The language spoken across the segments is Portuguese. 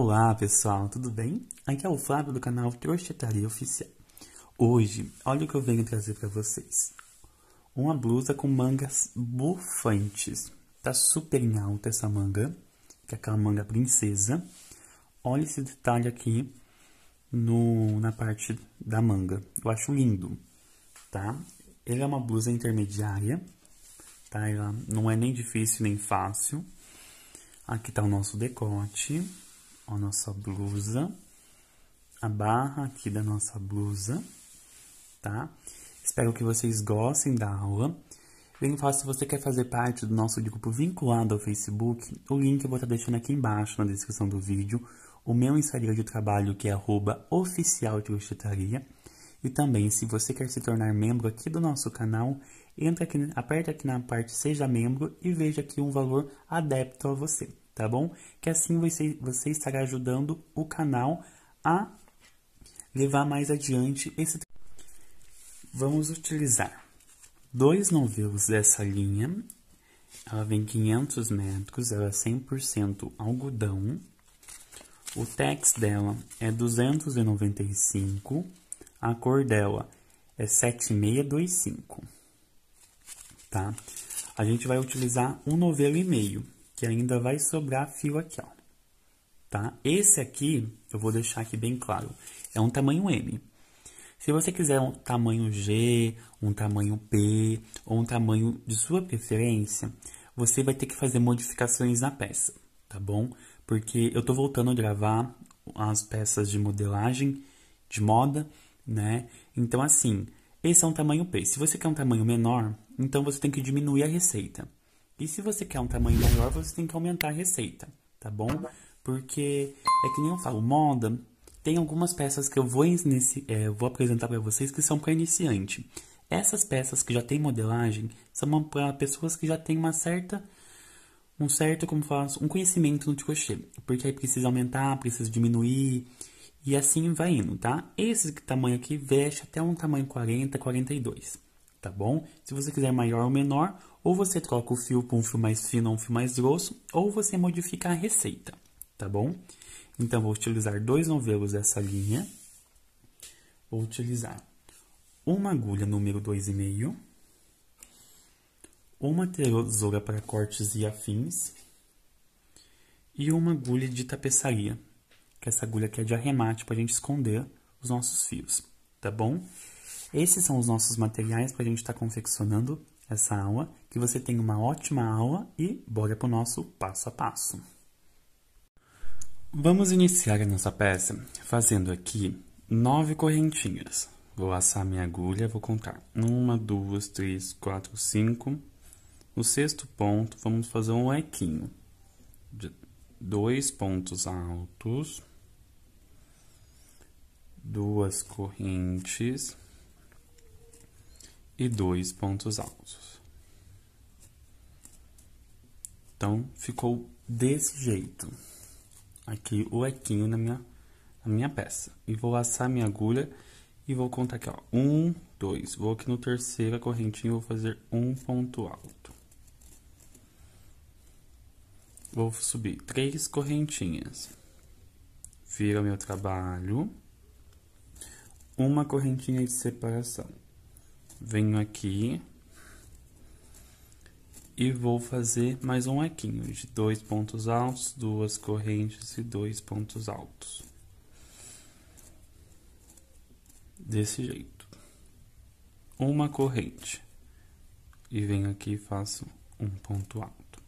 Olá pessoal, tudo bem? Aqui é o Flávio do canal Trouxetaria Oficial. Hoje, olha o que eu venho trazer para vocês. Uma blusa com mangas bufantes. Tá super em alta essa manga, que é aquela manga princesa. Olha esse detalhe aqui no, na parte da manga. Eu acho lindo, tá? Ele é uma blusa intermediária, tá? Ela não é nem difícil nem fácil. Aqui tá o nosso decote a nossa blusa, a barra aqui da nossa blusa, tá? Espero que vocês gostem da aula. Vem falar se você quer fazer parte do nosso grupo vinculado ao Facebook, o link eu vou estar deixando aqui embaixo na descrição do vídeo, o meu Instagram de trabalho que é arroba oficial de E também, se você quer se tornar membro aqui do nosso canal, entra aqui, aperta aqui na parte Seja Membro e veja aqui um valor adepto a você tá bom? Que assim você, você estará ajudando o canal a levar mais adiante esse Vamos utilizar dois novelos dessa linha. Ela vem 500 metros, ela é 100% algodão. O tex dela é 295, a cor dela é 7625, tá? A gente vai utilizar um novelo e meio que ainda vai sobrar fio aqui, ó. Tá? Esse aqui, eu vou deixar aqui bem claro, é um tamanho M. Se você quiser um tamanho G, um tamanho P ou um tamanho de sua preferência, você vai ter que fazer modificações na peça, tá bom? Porque eu tô voltando a gravar as peças de modelagem, de moda, né? Então, assim, esse é um tamanho P. Se você quer um tamanho menor, então você tem que diminuir a receita. E se você quer um tamanho maior, você tem que aumentar a receita, tá bom? Tá porque é que nem eu falo, moda, tem algumas peças que eu vou, é, vou apresentar para vocês que são para iniciante. Essas peças que já tem modelagem são para pessoas que já têm uma certa um certo, como faço, um conhecimento no crochê, porque aí precisa aumentar, precisa diminuir e assim vai indo, tá? Esse tamanho aqui veste até um tamanho 40, 42, tá bom? Se você quiser maior ou menor, ou você troca o fio por um fio mais fino ou um fio mais grosso, ou você modifica a receita, tá bom? Então, vou utilizar dois novelos dessa linha. Vou utilizar uma agulha número 2,5, uma tesoura para cortes e afins, e uma agulha de tapeçaria, que essa agulha aqui é de arremate para a gente esconder os nossos fios, tá bom? Esses são os nossos materiais para a gente estar tá confeccionando essa aula que você tenha uma ótima aula e bora para o nosso passo a passo. Vamos iniciar a nossa peça fazendo aqui nove correntinhas. Vou assar minha agulha, vou contar. Uma, duas, três, quatro, cinco. No sexto ponto, vamos fazer um lequinho. De dois pontos altos. Duas correntes. E dois pontos altos. Então, ficou desse jeito. Aqui o equinho na minha, na minha peça. E vou assar minha agulha e vou contar aqui, ó. Um, dois. Vou aqui no terceiro, a correntinha, vou fazer um ponto alto. Vou subir três correntinhas. Vira meu trabalho. Uma correntinha de separação. Venho aqui, e vou fazer mais um lequinho de dois pontos altos, duas correntes e dois pontos altos. Desse jeito. Uma corrente. E venho aqui e faço um ponto alto.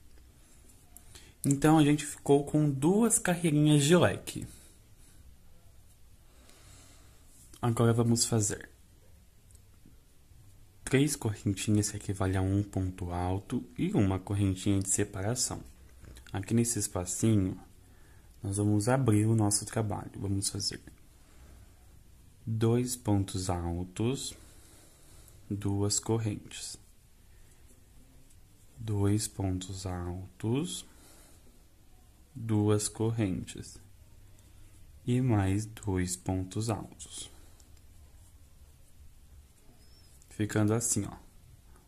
Então, a gente ficou com duas carreirinhas de leque. Agora vamos fazer Três correntinhas que equivale a um ponto alto e uma correntinha de separação. Aqui nesse espacinho, nós vamos abrir o nosso trabalho. Vamos fazer dois pontos altos, duas correntes. Dois pontos altos, duas correntes. E mais dois pontos altos. ficando assim, ó.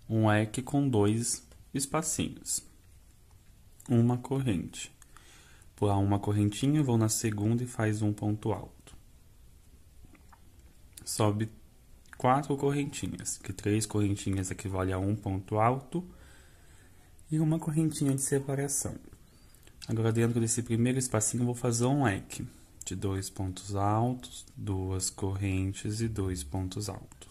Um ec com dois espacinhos. Uma corrente. Pular uma correntinha, vou na segunda e faz um ponto alto. Sobe quatro correntinhas, que três correntinhas equivale a um ponto alto e uma correntinha de separação. Agora, dentro desse primeiro espacinho, vou fazer um ec de dois pontos altos, duas correntes e dois pontos altos.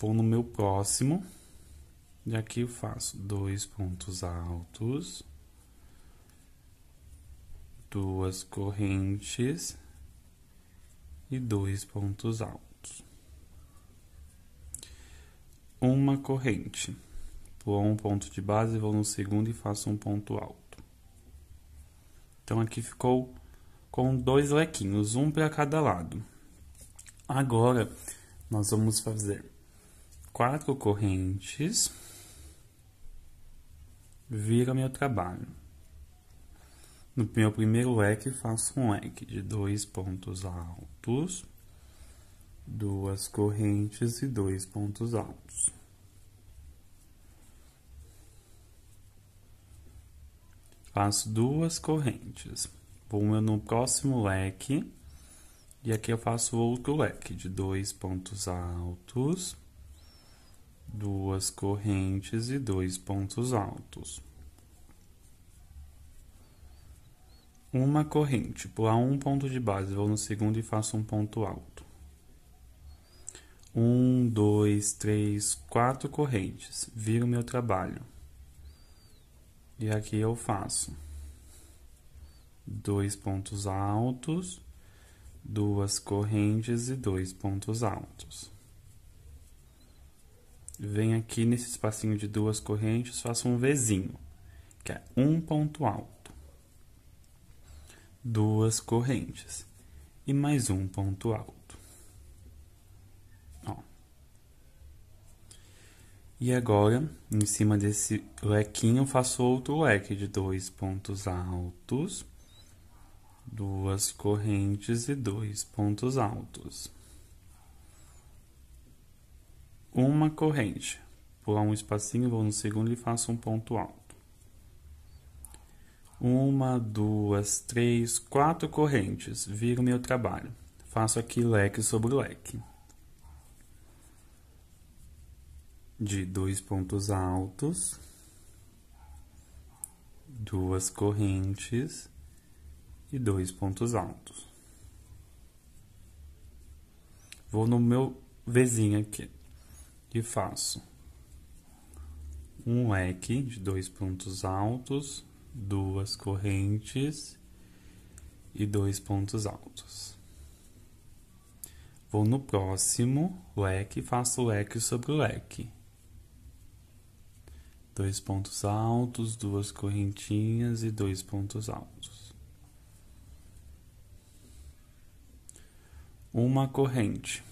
Vou no meu próximo. E aqui eu faço dois pontos altos, duas correntes e dois pontos altos. Uma corrente. Pulo um ponto de base, vou no segundo e faço um ponto alto. Então aqui ficou com dois lequinhos, um para cada lado. Agora nós vamos fazer quatro correntes, vira meu trabalho. No meu primeiro leque, faço um leque de dois pontos altos, duas correntes e dois pontos altos. Faço duas correntes. Vou no próximo leque, e aqui eu faço outro leque de dois pontos altos, duas correntes e dois pontos altos. Uma corrente, pular um ponto de base, vou no segundo e faço um ponto alto. Um, dois, três, quatro correntes, viro meu trabalho. E aqui eu faço dois pontos altos, duas correntes e dois pontos altos. Vem aqui nesse espacinho de duas correntes, faça um Vzinho, que é um ponto alto. Duas correntes e mais um ponto alto. Ó. E agora, em cima desse lequinho, faço outro leque de dois pontos altos, duas correntes e dois pontos altos uma corrente. Pular um espacinho, vou no segundo e faço um ponto alto. Uma, duas, três, quatro correntes. Viro meu trabalho. Faço aqui leque sobre leque. De dois pontos altos, duas correntes e dois pontos altos. Vou no meu vizinho aqui e faço um leque de dois pontos altos, duas correntes e dois pontos altos. Vou no próximo leque, faço leque sobre leque. Dois pontos altos, duas correntinhas e dois pontos altos. Uma corrente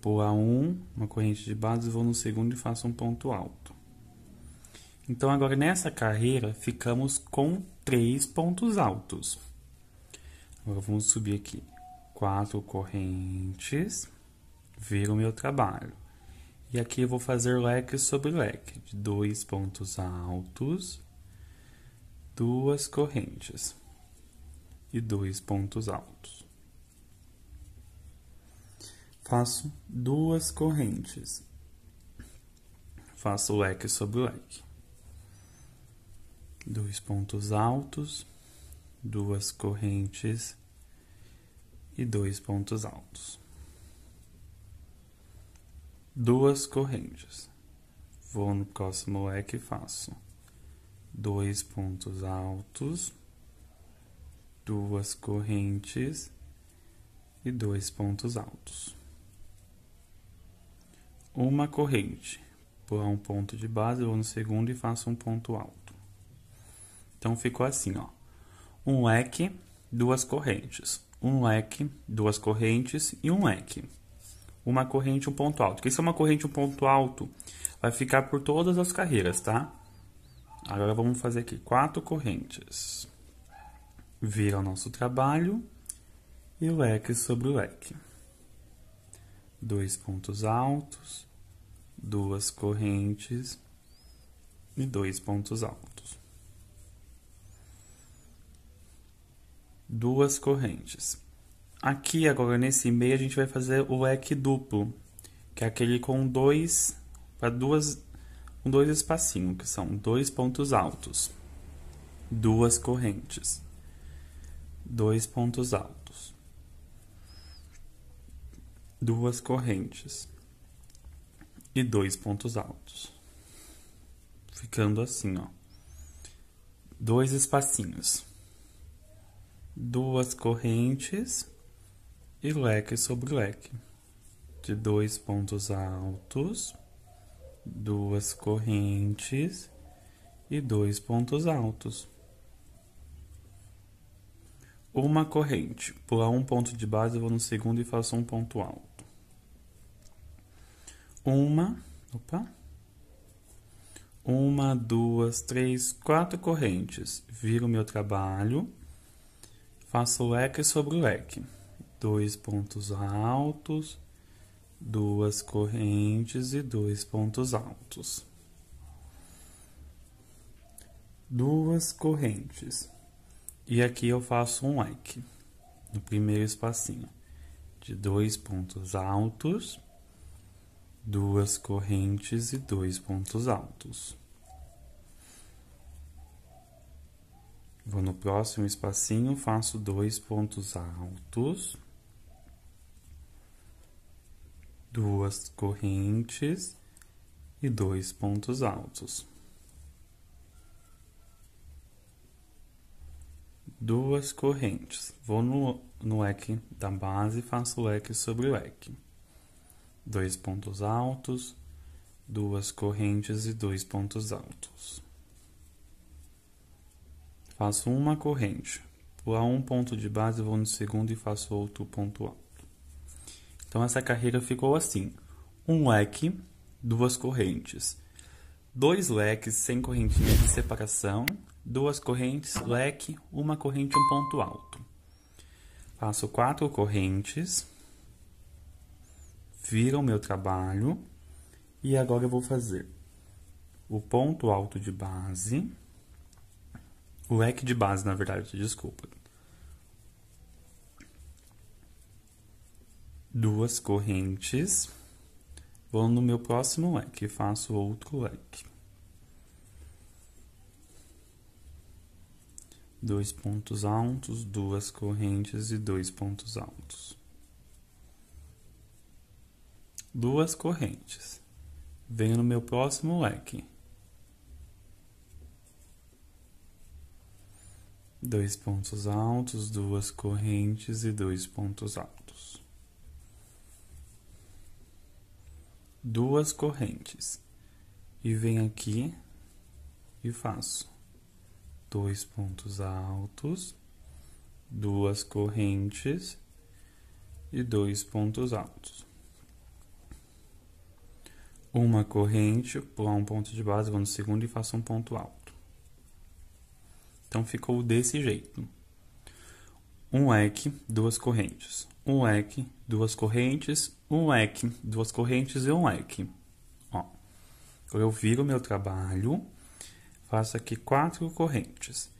por a 1, uma corrente de base, vou no segundo e faço um ponto alto. Então, agora nessa carreira, ficamos com três pontos altos. Agora, vamos subir aqui. Quatro correntes, ver o meu trabalho. E aqui eu vou fazer leque sobre leque, de dois pontos altos, duas correntes e dois pontos altos. Faço duas correntes. Faço leque sobre leque. Dois pontos altos, duas correntes e dois pontos altos. Duas correntes. Vou no próximo leque e faço dois pontos altos, duas correntes e dois pontos altos uma corrente por um ponto de base, vou no segundo e faço um ponto alto. Então ficou assim, ó. Um leque, duas correntes. Um leque, duas correntes e um leque. Uma corrente, um ponto alto. Porque se é uma corrente, um ponto alto, vai ficar por todas as carreiras, tá? Agora vamos fazer aqui quatro correntes. Vira o nosso trabalho e leque sobre o leque. Dois pontos altos duas correntes e dois pontos altos. Duas correntes. Aqui, agora, nesse meio, a gente vai fazer o leque duplo, que é aquele com dois duas com dois espacinhos, que são dois pontos altos, duas correntes, dois pontos altos, duas correntes e dois pontos altos. Ficando assim, ó. Dois espacinhos. Duas correntes e leque sobre leque. De dois pontos altos, duas correntes e dois pontos altos. Uma corrente. Pular um ponto de base, eu vou no segundo e faço um ponto alto uma, opa, uma, duas, três, quatro correntes. Viro meu trabalho, faço leque sobre leque, dois pontos altos, duas correntes e dois pontos altos. Duas correntes. E aqui eu faço um leque no primeiro espacinho de dois pontos altos duas correntes e dois pontos altos. Vou no próximo espacinho, faço dois pontos altos, duas correntes e dois pontos altos. Duas correntes. Vou no, no leque da base, faço leque sobre leque dois pontos altos, duas correntes e dois pontos altos. Faço uma corrente, pular um ponto de base, vou no segundo e faço outro ponto alto. Então essa carreira ficou assim: um leque, duas correntes, dois leques sem correntinha de separação, duas correntes, leque, uma corrente, um ponto alto. Faço quatro correntes viram meu trabalho e agora eu vou fazer o ponto alto de base, o leque de base, na verdade, desculpa. Duas correntes, vou no meu próximo leque e faço outro leque. Dois pontos altos, duas correntes e dois pontos altos duas correntes. Venho no meu próximo leque. Dois pontos altos, duas correntes e dois pontos altos. Duas correntes. E venho aqui e faço dois pontos altos, duas correntes e dois pontos altos uma corrente, pular um ponto de base, vou no segundo e faço um ponto alto. Então ficou desse jeito. Um ec, duas correntes. Um ec, duas correntes, um ec, duas correntes e um ec. Ó, eu viro meu trabalho, faço aqui quatro correntes.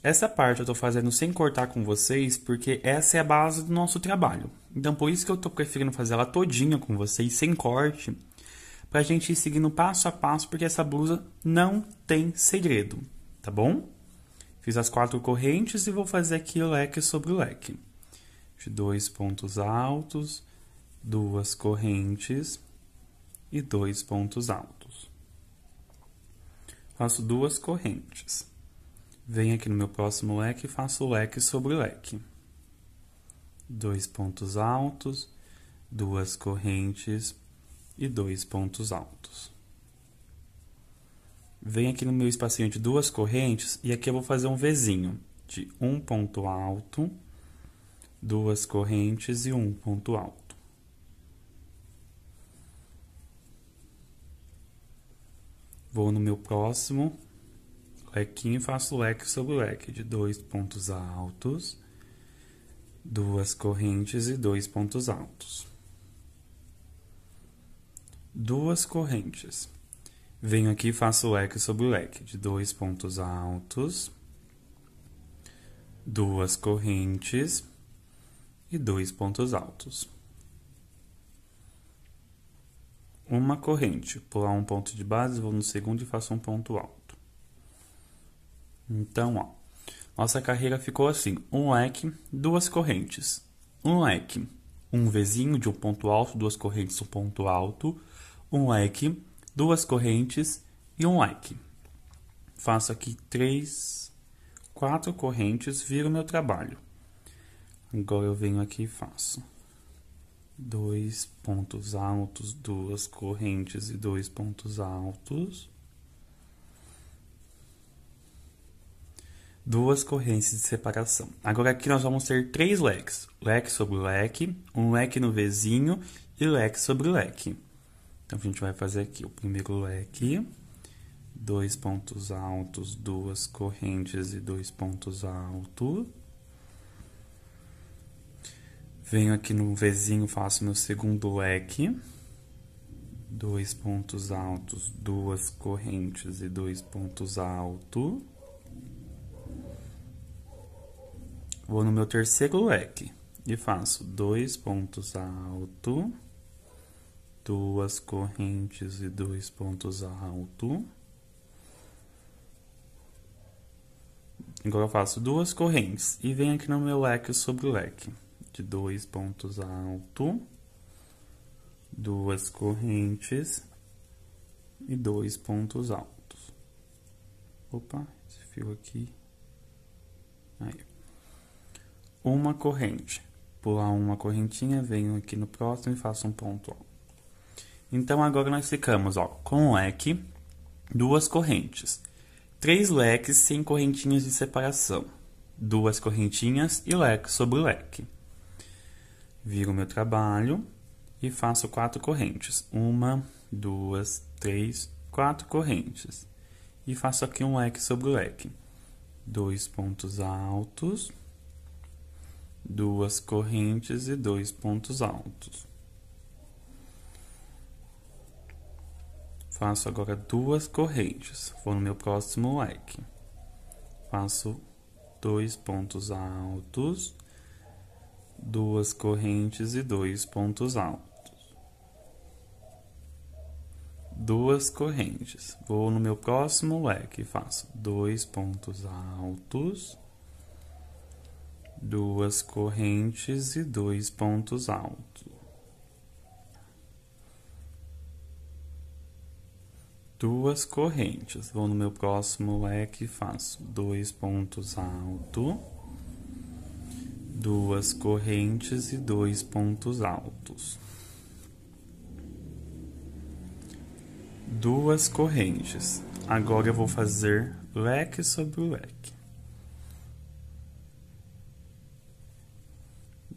Essa parte eu estou fazendo sem cortar com vocês, porque essa é a base do nosso trabalho. Então, por isso que eu estou preferindo fazer ela todinha com vocês, sem corte, para a gente ir seguindo passo a passo, porque essa blusa não tem segredo, tá bom? Fiz as quatro correntes e vou fazer aqui o leque sobre leque. De dois pontos altos, duas correntes e dois pontos altos. Faço duas correntes. Venho aqui no meu próximo leque e faço o leque sobre leque. Dois pontos altos, duas correntes e dois pontos altos. Venho aqui no meu espacinho de duas correntes e aqui eu vou fazer um Vzinho de um ponto alto, duas correntes e um ponto alto. Vou no meu próximo lequinho e faço leque sobre leque de dois pontos altos, duas correntes e dois pontos altos duas correntes. Venho aqui e faço leque sobre leque de dois pontos altos, duas correntes e dois pontos altos. Uma corrente, pular um ponto de base, vou no segundo e faço um ponto alto. Então, ó, nossa carreira ficou assim: um leque, duas correntes, um leque, um vizinho de um ponto alto, duas correntes, um ponto alto um leque, duas correntes e um leque. Faço aqui três, quatro correntes, viro meu trabalho. Agora eu venho aqui e faço dois pontos altos, duas correntes e dois pontos altos. Duas correntes de separação. Agora aqui nós vamos ter três leques: leque sobre leque, um leque no vizinho e leque sobre leque. Então, a gente vai fazer aqui, o primeiro é aqui, dois pontos altos, duas correntes e dois pontos altos. Venho aqui no Vzinho, faço meu segundo leque. Dois pontos altos, duas correntes e dois pontos altos. Vou no meu terceiro leque e faço dois pontos altos duas correntes e dois pontos alto. Agora eu faço duas correntes e venho aqui no meu leque sobre leque, de dois pontos alto, duas correntes e dois pontos altos. Opa, esse fio aqui. Aí. Uma corrente. Pular uma correntinha, venho aqui no próximo e faço um ponto alto. Então agora nós ficamos ó, com um leque, duas correntes, três leques sem correntinhas de separação, duas correntinhas e leque sobre leque. Viro meu trabalho e faço quatro correntes. Uma, duas, três, quatro correntes. E faço aqui um leque sobre leque. Dois pontos altos, duas correntes e dois pontos altos. Faço agora duas correntes. Vou no meu próximo leque. Faço dois pontos altos, duas correntes e dois pontos altos. Duas correntes. Vou no meu próximo leque. Faço dois pontos altos, duas correntes e dois pontos altos. duas correntes. Vou no meu próximo leque e faço dois pontos alto, duas correntes e dois pontos altos. Duas correntes. Agora eu vou fazer leque sobre leque.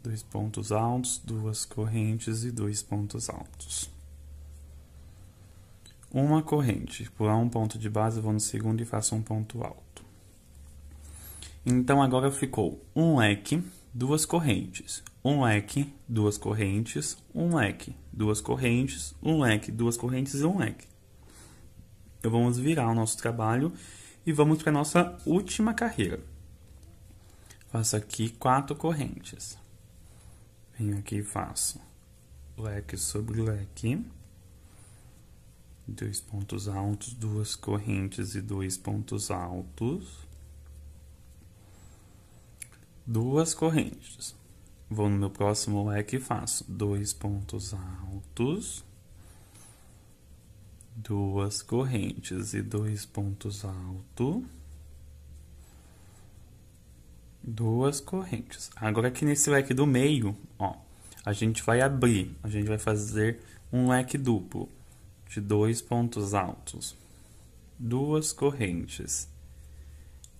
Dois pontos altos, duas correntes e dois pontos altos. Uma corrente. Pular tipo, um ponto de base, vou no segundo e faço um ponto alto. Então agora ficou um leque, duas correntes. Um leque, duas correntes, um leque, duas correntes, um leque, duas correntes e um leque. Então vamos virar o nosso trabalho e vamos para a nossa última carreira. Faço aqui quatro correntes. Venho aqui e faço leque sobre leque dois pontos altos, duas correntes e dois pontos altos. Duas correntes. Vou no meu próximo leque e faço dois pontos altos, duas correntes e dois pontos altos. Duas correntes. Agora aqui nesse leque do meio, ó, a gente vai abrir, a gente vai fazer um leque duplo de dois pontos altos, duas correntes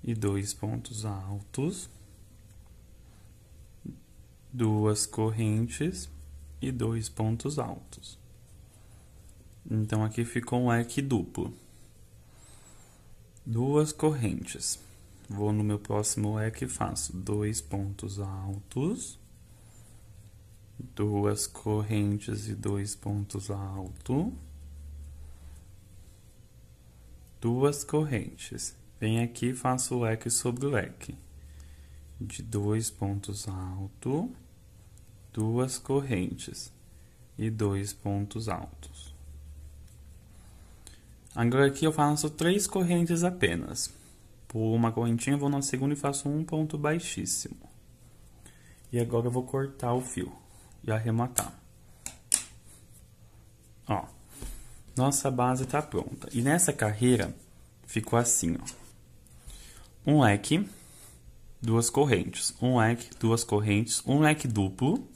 e dois pontos altos, duas correntes e dois pontos altos. Então aqui ficou um leque duplo. Duas correntes. Vou no meu próximo leque e faço dois pontos altos, duas correntes e dois pontos altos duas correntes. Vem aqui, faço leque sobre leque. De dois pontos alto, duas correntes e dois pontos altos. Agora aqui eu faço três correntes apenas. por uma correntinha, vou na segunda e faço um ponto baixíssimo. E agora eu vou cortar o fio e arrematar. Ó. Nossa base está pronta. E nessa carreira ficou assim, ó. Um leque, duas correntes. Um leque, duas correntes. Um leque duplo,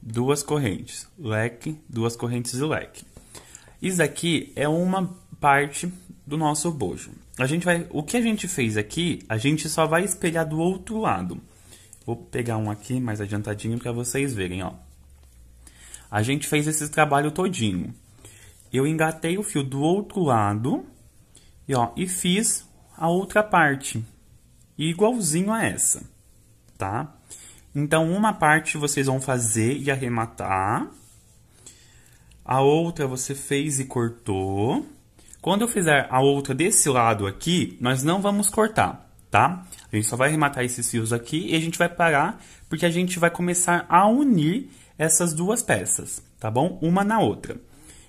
duas correntes. Leque, duas correntes e leque. Isso aqui é uma parte do nosso bojo. A gente vai, o que a gente fez aqui, a gente só vai espelhar do outro lado. Vou pegar um aqui mais adiantadinho para vocês verem, ó. A gente fez esse trabalho todinho. Eu engatei o fio do outro lado e, ó, e fiz a outra parte, igualzinho a essa, tá? Então, uma parte vocês vão fazer e arrematar. A outra você fez e cortou. Quando eu fizer a outra desse lado aqui, nós não vamos cortar, tá? A gente só vai arrematar esses fios aqui e a gente vai parar, porque a gente vai começar a unir essas duas peças, tá bom? Uma na outra.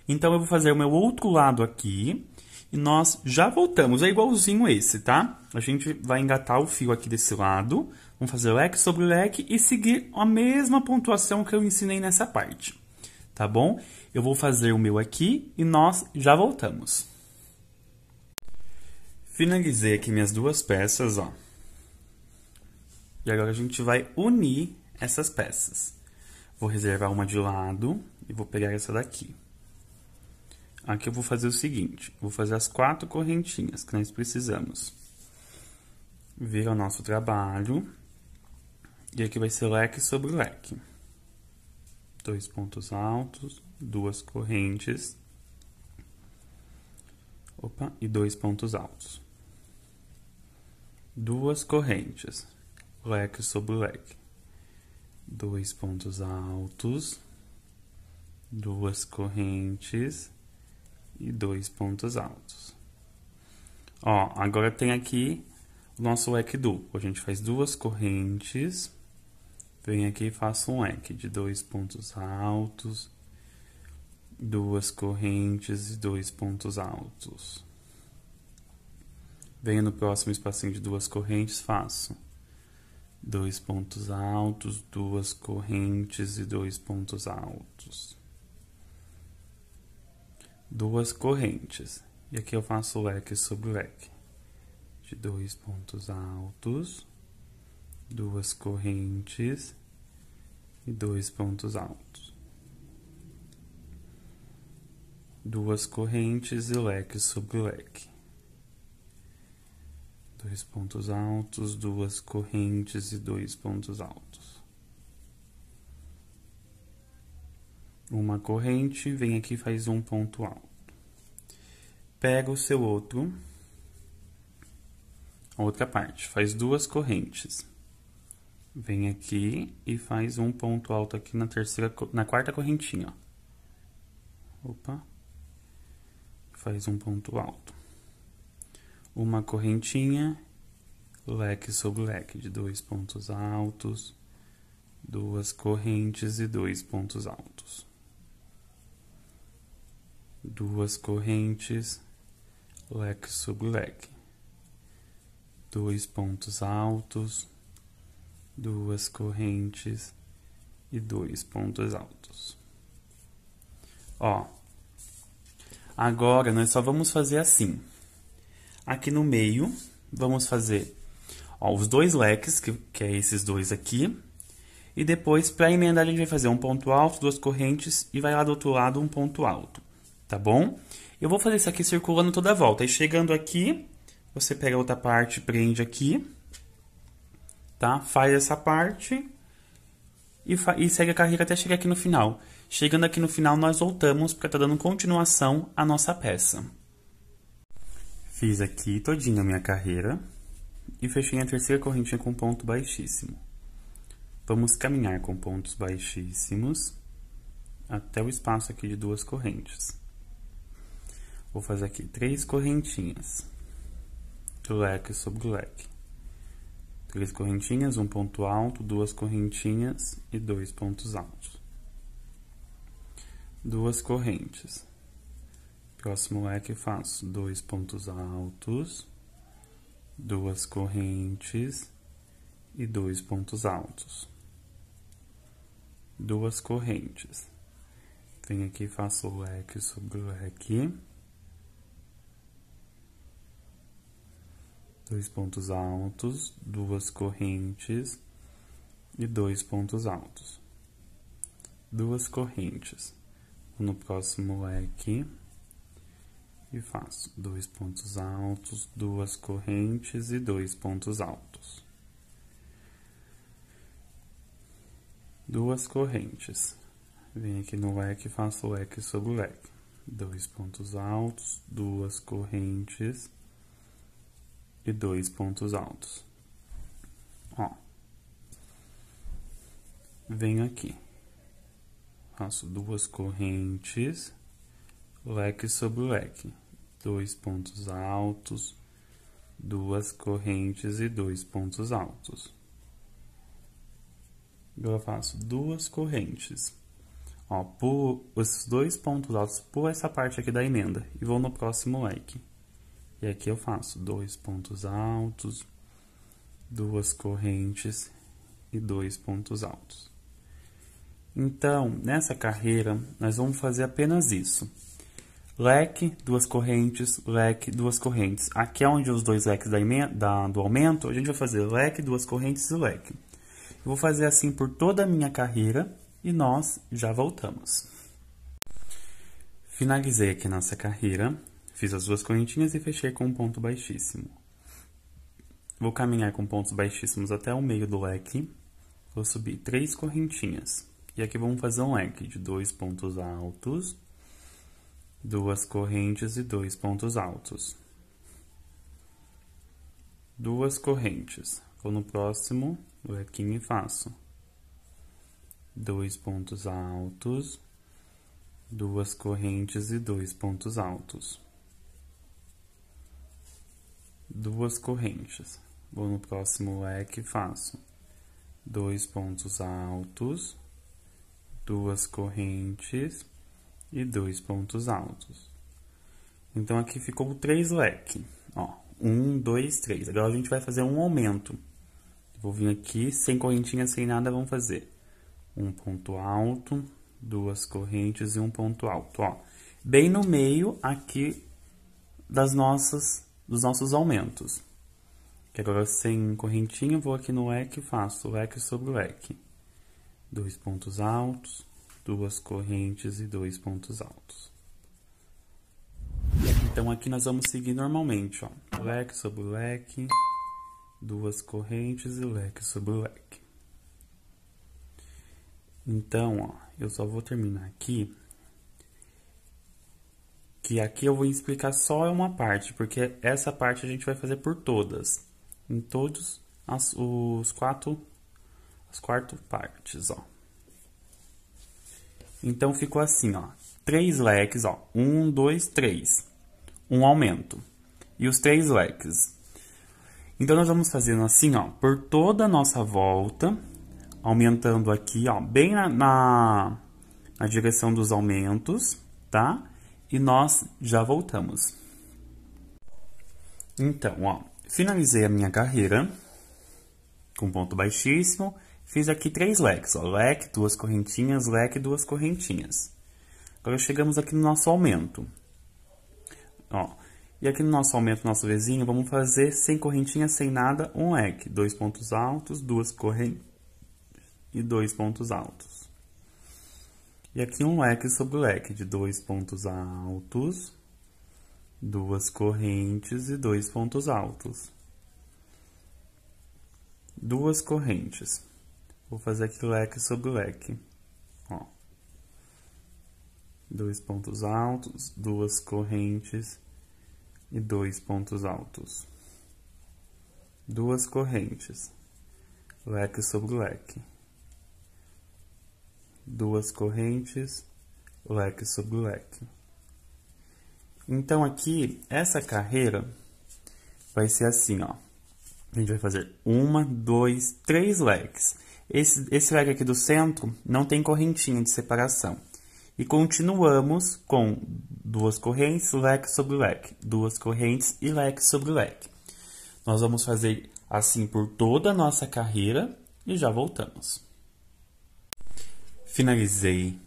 Então, eu vou fazer o meu outro lado aqui. E nós já voltamos. É igualzinho esse, tá? A gente vai engatar o fio aqui desse lado. Vamos fazer leque sobre leque e seguir a mesma pontuação que eu ensinei nessa parte. Tá bom? Eu vou fazer o meu aqui e nós já voltamos. Finalizei aqui minhas duas peças, ó. E agora a gente vai unir essas peças. Vou reservar uma de lado e vou pegar essa daqui. Aqui eu vou fazer o seguinte, vou fazer as quatro correntinhas que nós precisamos. Vira o nosso trabalho. E aqui vai ser leque sobre leque. Dois pontos altos, duas correntes. Opa, e dois pontos altos. Duas correntes, leque sobre leque. Dois pontos altos, duas correntes e dois pontos altos. Ó, agora tem aqui o nosso leque duplo. A gente faz duas correntes. Venho aqui e faço um leque de dois pontos altos, duas correntes e dois pontos altos. Venho no próximo espacinho de duas correntes, faço dois pontos altos, duas correntes e dois pontos altos duas correntes. E aqui eu faço leque sobre leque. De dois pontos altos, duas correntes e dois pontos altos. Duas correntes e leque sobre leque. Dois pontos altos, duas correntes e dois pontos altos. uma corrente, vem aqui e faz um ponto alto. Pega o seu outro, a outra parte, faz duas correntes. Vem aqui e faz um ponto alto aqui na terceira, na quarta correntinha, ó. Opa. Faz um ponto alto. Uma correntinha, leque sobre leque de dois pontos altos, duas correntes e dois pontos altos duas correntes, leque sobre leque, dois pontos altos, duas correntes e dois pontos altos. Ó, agora nós só vamos fazer assim. Aqui no meio, vamos fazer ó, os dois leques, que, que é esses dois aqui. E depois, para emendar, a gente vai fazer um ponto alto, duas correntes, e vai lá do outro lado um ponto alto tá bom? Eu vou fazer isso aqui circulando toda a volta. E chegando aqui, você pega a outra parte, prende aqui, tá? Faz essa parte e, e segue a carreira até chegar aqui no final. Chegando aqui no final, nós voltamos porque tá dando continuação à nossa peça. Fiz aqui todinha a minha carreira e fechei a terceira correntinha com ponto baixíssimo. Vamos caminhar com pontos baixíssimos até o espaço aqui de duas correntes. Vou fazer aqui três correntinhas do leque sobre o leque. Três correntinhas, um ponto alto, duas correntinhas e dois pontos altos. Duas correntes. Próximo leque faço dois pontos altos, duas correntes e dois pontos altos. Duas correntes. Venho aqui e faço leque sobre leque dois pontos altos, duas correntes e dois pontos altos. Duas correntes. No próximo leque e faço dois pontos altos, duas correntes e dois pontos altos. Duas correntes. Venho aqui no leque e faço leque sobre leque. Dois pontos altos, duas correntes e dois pontos altos. Ó. Venho aqui. Faço duas correntes, leque sobre leque. Dois pontos altos, duas correntes e dois pontos altos. Eu faço duas correntes. Ó, esses dois pontos altos, por essa parte aqui da emenda e vou no próximo leque. E aqui eu faço dois pontos altos, duas correntes e dois pontos altos. Então, nessa carreira, nós vamos fazer apenas isso. Leque, duas correntes, leque, duas correntes. Aqui é onde os dois leques da, da, do aumento, a gente vai fazer leque, duas correntes e leque. Eu vou fazer assim por toda a minha carreira e nós já voltamos. Finalizei aqui nossa carreira. Fiz as duas correntinhas e fechei com um ponto baixíssimo. Vou caminhar com pontos baixíssimos até o meio do leque. Vou subir três correntinhas. E aqui vamos fazer um leque de dois pontos altos, duas correntes e dois pontos altos. Duas correntes. Vou no próximo lequinho e faço dois pontos altos, duas correntes e dois pontos altos duas correntes. Vou no próximo leque e faço dois pontos altos, duas correntes e dois pontos altos. Então, aqui ficou três leques, ó, um, dois, três. Agora, a gente vai fazer um aumento. Vou vir aqui, sem correntinha, sem nada, vamos fazer um ponto alto, duas correntes e um ponto alto, ó. Bem no meio aqui das nossas dos nossos aumentos. Que agora sem correntinha, vou aqui no EC e faço o EC sobre o EC. Dois pontos altos, duas correntes e dois pontos altos. Então aqui nós vamos seguir normalmente, ó. Leque sobre leque, duas correntes e leque sobre leque. Então, ó, eu só vou terminar aqui que aqui eu vou explicar só uma parte, porque essa parte a gente vai fazer por todas, em todos as, os quatro, as quatro partes, ó. Então ficou assim, ó, três leques, ó, um, dois, três, um aumento e os três leques. Então nós vamos fazendo assim, ó, por toda a nossa volta, aumentando aqui, ó, bem na, na, na direção dos aumentos, tá? e nós já voltamos. Então, ó, finalizei a minha carreira com ponto baixíssimo, fiz aqui três leques, ó, leque, duas correntinhas, leque, duas correntinhas. Agora chegamos aqui no nosso aumento. Ó, e aqui no nosso aumento, nosso vizinho, vamos fazer sem correntinha, sem nada, um leque. Dois pontos altos, duas correntes e dois pontos altos. E aqui um leque sobre leque de dois pontos altos, duas correntes e dois pontos altos. Duas correntes. Vou fazer aqui leque sobre leque. Ó. Dois pontos altos, duas correntes e dois pontos altos. Duas correntes. Leque sobre leque duas correntes, leque sobre leque. Então aqui, essa carreira vai ser assim, ó. A gente vai fazer uma, dois, três leques. Esse, esse leque aqui do centro não tem correntinha de separação. E continuamos com duas correntes, leque sobre leque, duas correntes e leque sobre leque. Nós vamos fazer assim por toda a nossa carreira e já voltamos. Finalizei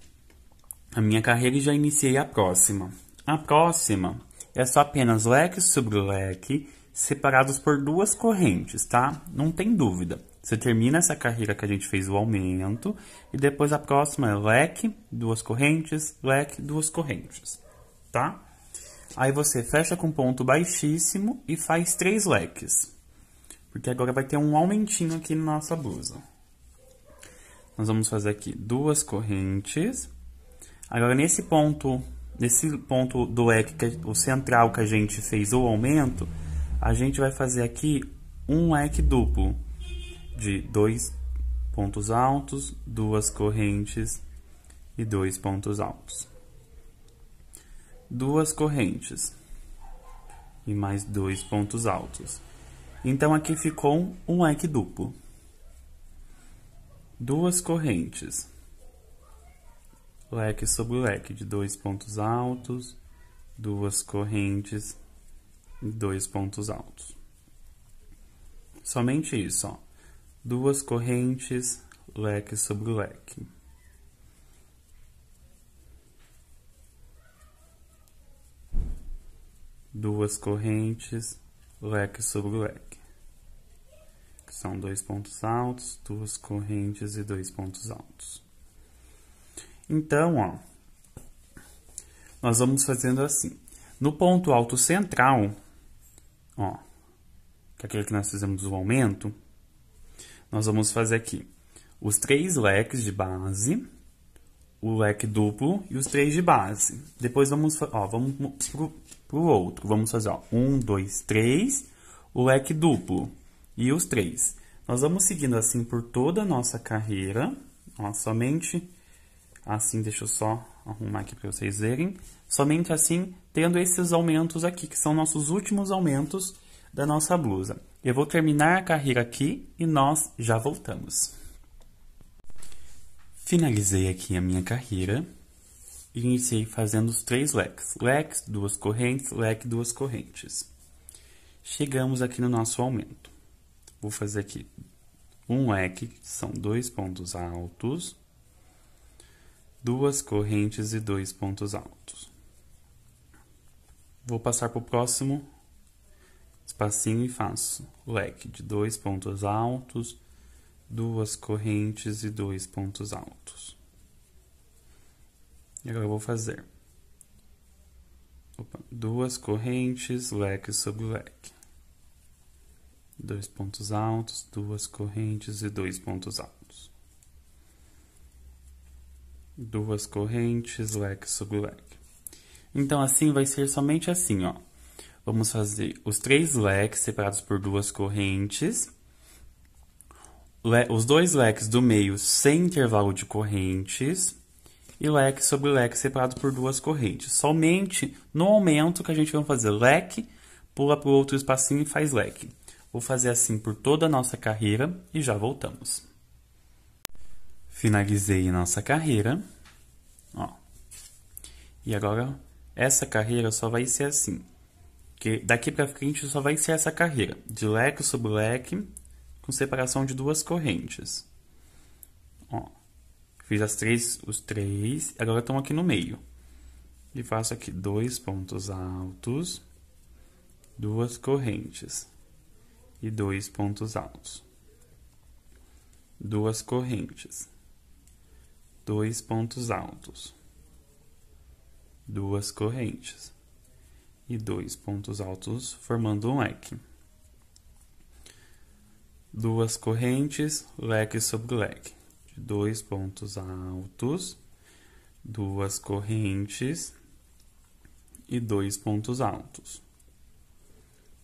a minha carreira e já iniciei a próxima. A próxima é só apenas leque sobre leque, separados por duas correntes, tá? Não tem dúvida. Você termina essa carreira que a gente fez o aumento e depois a próxima é leque, duas correntes, leque, duas correntes, tá? Aí você fecha com ponto baixíssimo e faz três leques. Porque agora vai ter um aumentinho aqui na nossa blusa. Nós vamos fazer aqui duas correntes. Agora, nesse ponto, nesse ponto do ec que, o central que a gente fez o aumento, a gente vai fazer aqui um ec duplo de dois pontos altos, duas correntes e dois pontos altos. Duas correntes e mais dois pontos altos. Então, aqui ficou um ec duplo. Duas correntes. Leque sobre leque de dois pontos altos, duas correntes dois pontos altos. Somente isso, ó. Duas correntes, leque sobre leque. Duas correntes, leque sobre leque que são dois pontos altos, duas correntes e dois pontos altos. Então, ó, nós vamos fazendo assim. No ponto alto central, ó, que é aquele que nós fizemos o aumento, nós vamos fazer aqui os três leques de base, o leque duplo e os três de base. Depois vamos, ó, vamos pro, pro outro. Vamos fazer, ó, um, dois, três, o leque duplo e os três. Nós vamos seguindo assim por toda a nossa carreira, ó, somente assim, deixa eu só arrumar aqui para vocês verem, somente assim, tendo esses aumentos aqui, que são nossos últimos aumentos da nossa blusa. Eu vou terminar a carreira aqui e nós já voltamos. Finalizei aqui a minha carreira e iniciei fazendo os três leques. Leques, duas correntes, leque, duas correntes. Chegamos aqui no nosso aumento. Vou fazer aqui um leque, que são dois pontos altos, duas correntes e dois pontos altos. Vou passar para o próximo espacinho e faço leque de dois pontos altos, duas correntes e dois pontos altos. E agora eu vou fazer opa, duas correntes, leque sobre leque dois pontos altos, duas correntes e dois pontos altos. Duas correntes, leque sobre leque. Então, assim vai ser somente assim, ó. Vamos fazer os três leques separados por duas correntes. Le os dois leques do meio sem intervalo de correntes. E leque sobre leque separado por duas correntes. Somente no aumento que a gente vai fazer leque, pula para o outro espacinho e faz leque. Vou fazer assim por toda a nossa carreira e já voltamos. Finalizei nossa carreira. Ó. E agora, essa carreira só vai ser assim. Que daqui para frente só vai ser essa carreira. De leque sobre leque, com separação de duas correntes. Ó. Fiz as três, os três. Agora estão aqui no meio. E faço aqui dois pontos altos, duas correntes e dois pontos altos. Duas correntes. Dois pontos altos. Duas correntes. E dois pontos altos formando um leque. Duas correntes, leque sobre leque. De dois pontos altos, duas correntes e dois pontos altos.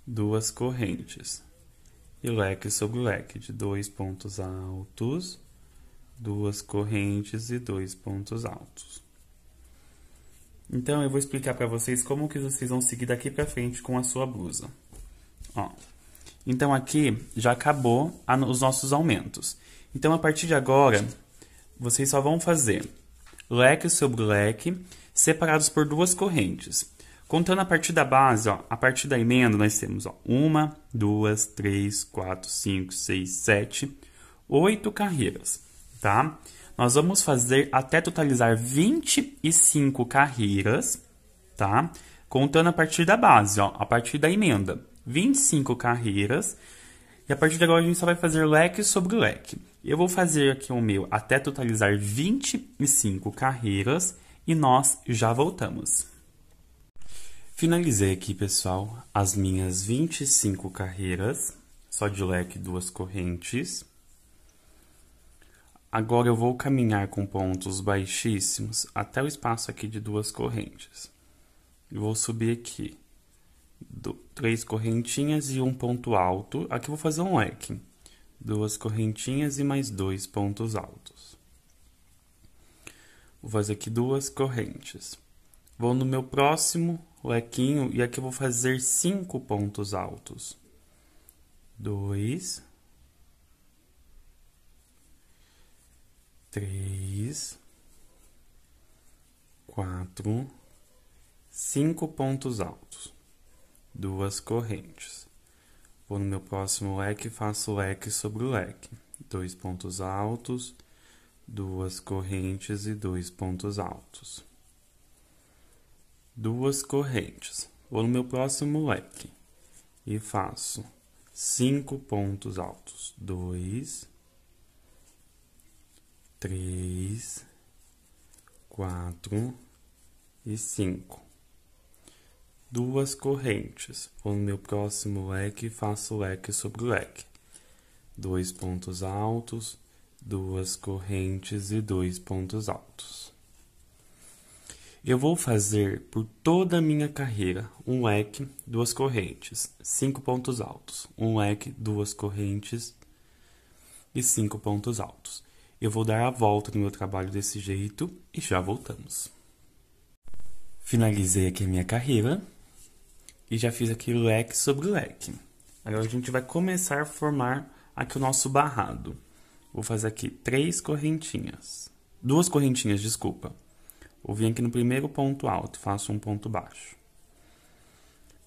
Duas correntes e leque sobre leque de dois pontos altos, duas correntes e dois pontos altos. Então eu vou explicar para vocês como que vocês vão seguir daqui para frente com a sua blusa. Ó. Então aqui já acabou a, os nossos aumentos. Então a partir de agora vocês só vão fazer leque sobre leque separados por duas correntes. Contando a partir da base, ó, a partir da emenda, nós temos ó, uma, duas, três, quatro, cinco, seis, sete, oito carreiras, tá? Nós vamos fazer até totalizar 25 carreiras, tá? Contando a partir da base, ó, a partir da emenda. 25 carreiras. E a partir de agora a gente só vai fazer leque sobre leque. Eu vou fazer aqui o meu até totalizar 25 carreiras e nós já voltamos. Finalizei aqui, pessoal, as minhas 25 carreiras, só de leque duas correntes. Agora eu vou caminhar com pontos baixíssimos até o espaço aqui de duas correntes. vou subir aqui, do, três correntinhas e um ponto alto. Aqui vou fazer um leque, duas correntinhas e mais dois pontos altos. Vou fazer aqui duas correntes. Vou no meu próximo o lequinho e aqui eu vou fazer cinco pontos altos. Dois. Três. Quatro. Cinco pontos altos. Duas correntes. Vou no meu próximo leque e faço leque sobre o leque. Dois pontos altos, duas correntes e dois pontos altos duas correntes. Vou no meu próximo leque e faço cinco pontos altos. Dois, três, quatro e cinco. Duas correntes. Vou no meu próximo leque e faço leque sobre leque. Dois pontos altos, duas correntes e dois pontos altos. Eu vou fazer por toda a minha carreira um leque, duas correntes, cinco pontos altos. Um leque, duas correntes e cinco pontos altos. Eu vou dar a volta no meu trabalho desse jeito e já voltamos. Finalizei aqui a minha carreira e já fiz aqui leque sobre leque. Agora a gente vai começar a formar aqui o nosso barrado. Vou fazer aqui três correntinhas. Duas correntinhas, desculpa. Eu vim aqui no primeiro ponto alto, faço um ponto baixo.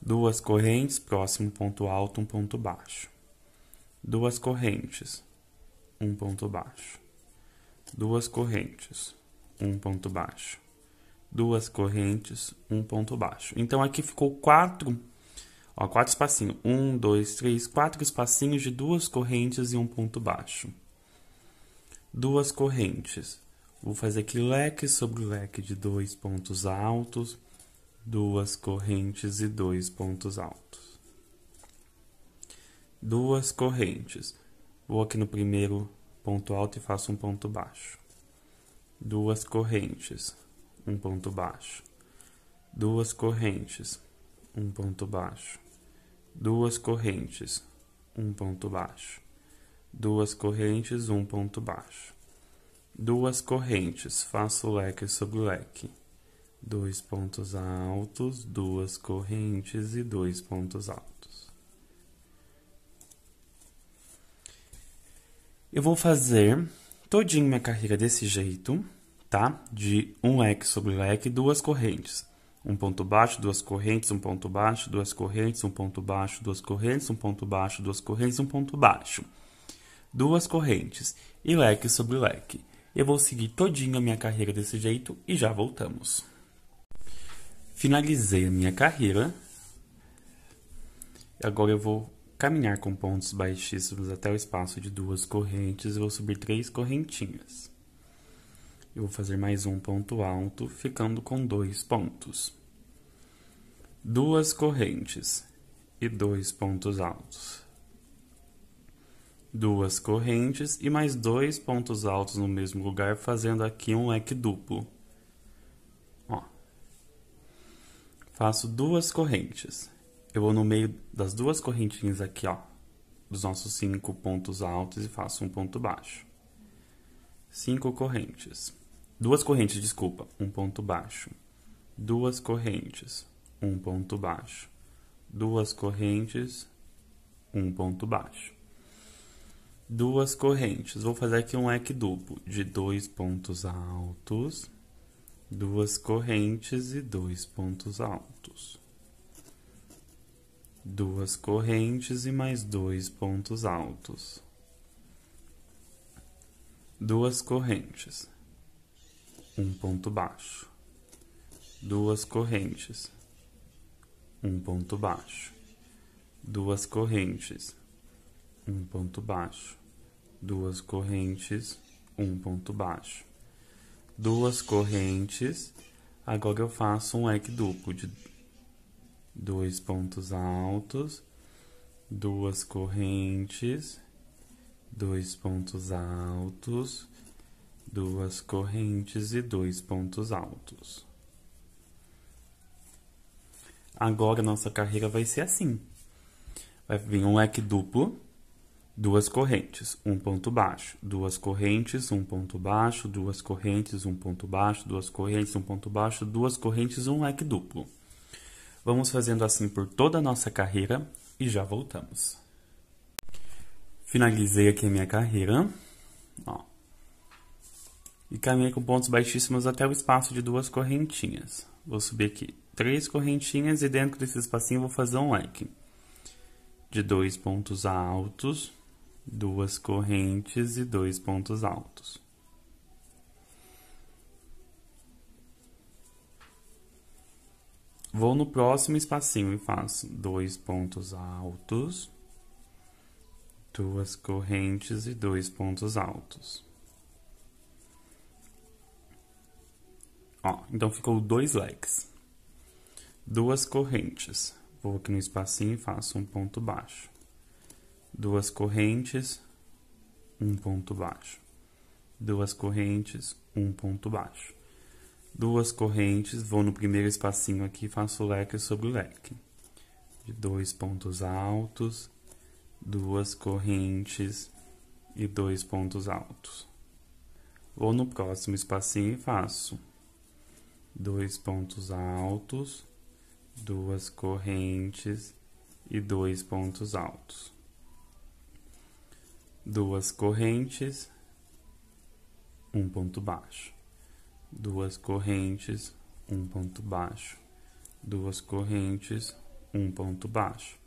Duas correntes, próximo ponto alto, um ponto baixo. Duas correntes, um ponto baixo. Duas correntes, um ponto baixo. Duas correntes, um ponto baixo. Então aqui ficou quatro, ó, quatro espacinhos. Um, dois, três, quatro espacinhos de duas correntes e um ponto baixo. Duas correntes, Vou fazer aqui leque sobre leque de dois pontos altos, duas correntes e dois pontos altos. Duas correntes. Vou aqui no primeiro ponto alto e faço um ponto baixo. Duas correntes, um ponto baixo. Duas correntes, um ponto baixo. Duas correntes, um ponto baixo. Duas correntes, um ponto baixo Duas correntes, faço leque sobre leque. Dois pontos altos, duas correntes e dois pontos altos. Eu vou fazer todinho minha carreira desse jeito, tá? De um leque sobre leque, duas correntes. Um ponto baixo, duas correntes, um ponto baixo, duas correntes, um ponto baixo, duas correntes, um ponto baixo, duas correntes, um ponto baixo. Duas correntes e leque sobre leque. Eu vou seguir todinho a minha carreira desse jeito e já voltamos. Finalizei a minha carreira. Agora eu vou caminhar com pontos baixíssimos até o espaço de duas correntes e vou subir três correntinhas. Eu vou fazer mais um ponto alto, ficando com dois pontos. Duas correntes e dois pontos altos duas correntes e mais dois pontos altos no mesmo lugar, fazendo aqui um leque duplo. Ó. Faço duas correntes. Eu vou no meio das duas correntinhas aqui, ó, dos nossos cinco pontos altos e faço um ponto baixo. Cinco correntes. Duas correntes, desculpa, um ponto baixo. Duas correntes, um ponto baixo. Duas correntes, um ponto baixo duas correntes. Vou fazer aqui um leque duplo de dois pontos altos, duas correntes e dois pontos altos. Duas correntes e mais dois pontos altos. Duas correntes. Um ponto baixo. Duas correntes. Um ponto baixo. Duas correntes. Um ponto baixo duas correntes, um ponto baixo. Duas correntes, agora eu faço um duplo de dois pontos altos, duas correntes, dois pontos altos, duas correntes e dois pontos altos. Agora, nossa carreira vai ser assim. Vai vir um leque duplo, duas correntes, um ponto baixo, duas correntes, um ponto baixo, duas correntes, um ponto baixo, duas correntes, um ponto baixo, duas correntes, um leque duplo. Vamos fazendo assim por toda a nossa carreira e já voltamos. Finalizei aqui a minha carreira, ó, e caminhei com pontos baixíssimos até o espaço de duas correntinhas. Vou subir aqui três correntinhas e dentro desse espacinho vou fazer um leque de dois pontos altos duas correntes e dois pontos altos. Vou no próximo espacinho e faço dois pontos altos, duas correntes e dois pontos altos. Ó, então ficou dois legs, duas correntes. Vou aqui no espacinho e faço um ponto baixo duas correntes, um ponto baixo, duas correntes, um ponto baixo, duas correntes, vou no primeiro espacinho aqui e faço leque sobre o leque, de dois pontos altos, duas correntes e dois pontos altos. Vou no próximo espacinho e faço dois pontos altos, duas correntes e dois pontos altos duas correntes, um ponto baixo, duas correntes, um ponto baixo, duas correntes, um ponto baixo,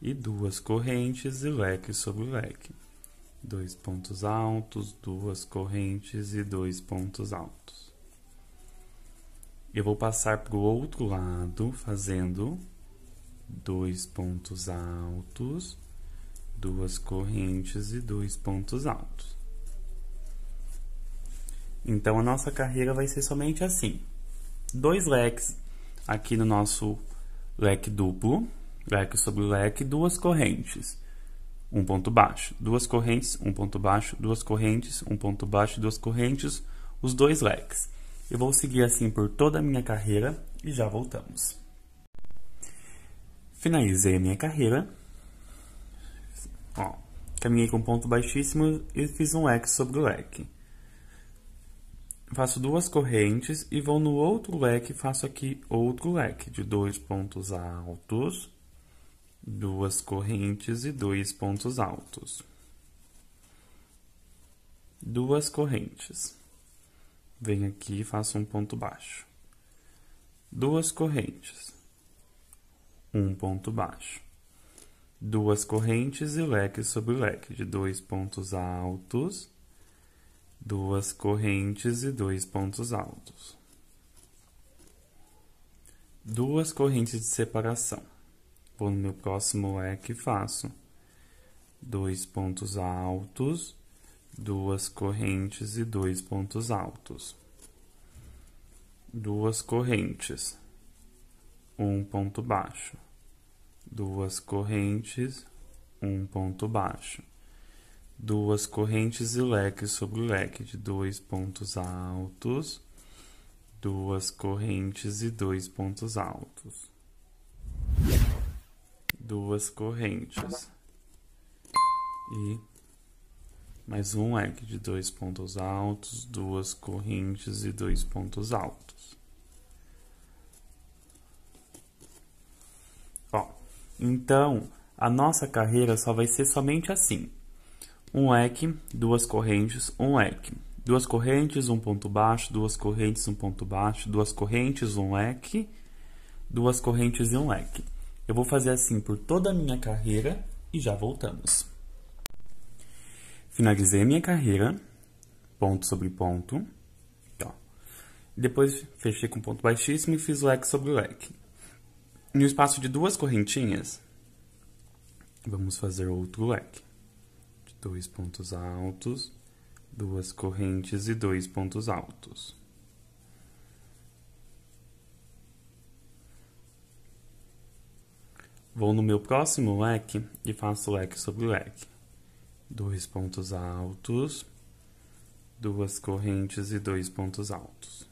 e duas correntes e leque sobre leque, dois pontos altos, duas correntes e dois pontos altos. Eu vou passar para o outro lado fazendo dois pontos altos duas correntes e dois pontos altos. Então, a nossa carreira vai ser somente assim. Dois leques aqui no nosso leque duplo, leque sobre leque, duas correntes, um ponto baixo. Duas correntes, um ponto baixo, duas correntes, um ponto baixo, duas correntes, os dois leques. Eu vou seguir assim por toda a minha carreira e já voltamos. Finalizei a minha carreira Ó, caminhei com ponto baixíssimo e fiz um leque sobre o leque. Faço duas correntes e vou no outro leque, faço aqui outro leque de dois pontos altos, duas correntes e dois pontos altos. Duas correntes. Venho aqui e faço um ponto baixo. Duas correntes. Um ponto baixo duas correntes e leque sobre leque, de dois pontos altos, duas correntes e dois pontos altos. Duas correntes de separação. Vou no meu próximo leque e faço dois pontos altos, duas correntes e dois pontos altos. Duas correntes, um ponto baixo duas correntes, um ponto baixo, duas correntes e leque sobre leque de dois pontos altos, duas correntes e dois pontos altos, duas correntes e mais um leque de dois pontos altos, duas correntes e dois pontos altos. Então, a nossa carreira só vai ser somente assim. Um ec, duas correntes, um ec, Duas correntes, um ponto baixo, duas correntes, um ponto baixo, duas correntes, um ec, duas correntes e um ec. Eu vou fazer assim por toda a minha carreira e já voltamos. Finalizei a minha carreira, ponto sobre ponto. Depois fechei com ponto baixíssimo e fiz o ec sobre o ec. No espaço de duas correntinhas, vamos fazer outro leque. De dois pontos altos, duas correntes e dois pontos altos. Vou no meu próximo leque e faço leque sobre leque. Dois pontos altos, duas correntes e dois pontos altos.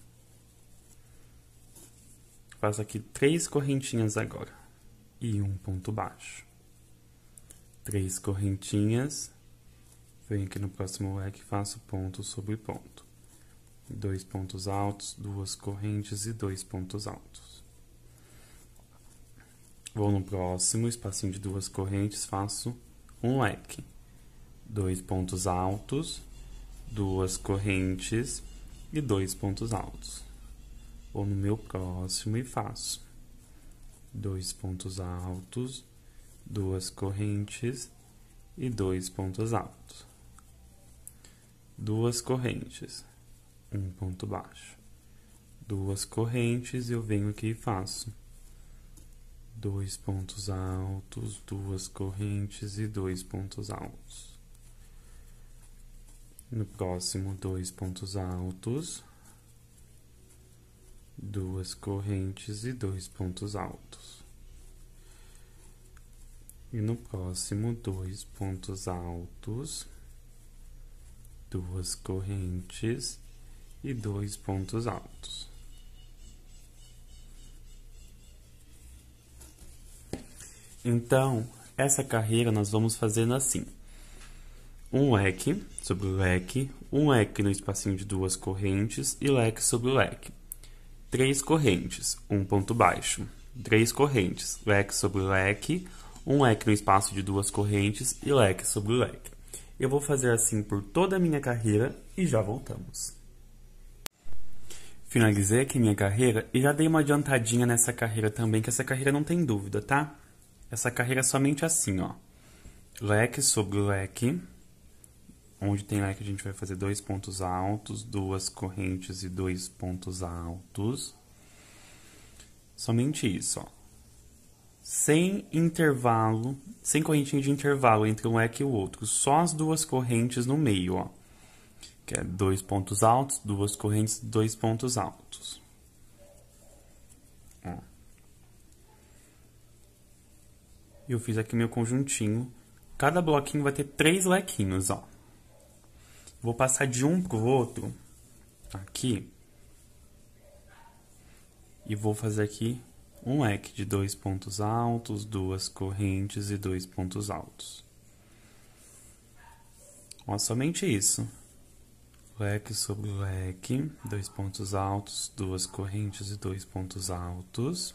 Faz aqui três correntinhas agora e um ponto baixo. Três correntinhas, venho aqui no próximo leque e faço ponto sobre ponto. Dois pontos altos, duas correntes e dois pontos altos. Vou no próximo espacinho de duas correntes, faço um leque. Dois pontos altos, duas correntes e dois pontos altos ou no meu próximo e faço dois pontos altos, duas correntes e dois pontos altos. Duas correntes, um ponto baixo. Duas correntes, eu venho aqui e faço dois pontos altos, duas correntes e dois pontos altos. No próximo, dois pontos altos, duas correntes e dois pontos altos. E no próximo, dois pontos altos, duas correntes e dois pontos altos. Então, essa carreira nós vamos fazendo assim. Um leque sobre o leque, um leque no espacinho de duas correntes e leque sobre o leque. Três correntes, um ponto baixo. Três correntes, leque sobre leque, um leque no espaço de duas correntes e leque sobre leque. Eu vou fazer assim por toda a minha carreira e já voltamos. Finalizei aqui minha carreira e já dei uma adiantadinha nessa carreira também, que essa carreira não tem dúvida, tá? Essa carreira é somente assim, ó. Leque sobre leque, Onde tem leque, a gente vai fazer dois pontos altos, duas correntes e dois pontos altos. Somente isso, ó. Sem intervalo, sem correntinha de intervalo entre um leque e o outro. Só as duas correntes no meio, ó. Que é dois pontos altos, duas correntes, dois pontos altos. Ó. Eu fiz aqui meu conjuntinho. Cada bloquinho vai ter três lequinhos, ó. Vou passar de um pro outro. Aqui. E vou fazer aqui um leque de dois pontos altos, duas correntes e dois pontos altos. Ó, somente isso. Leque sobre leque, dois pontos altos, duas correntes e dois pontos altos.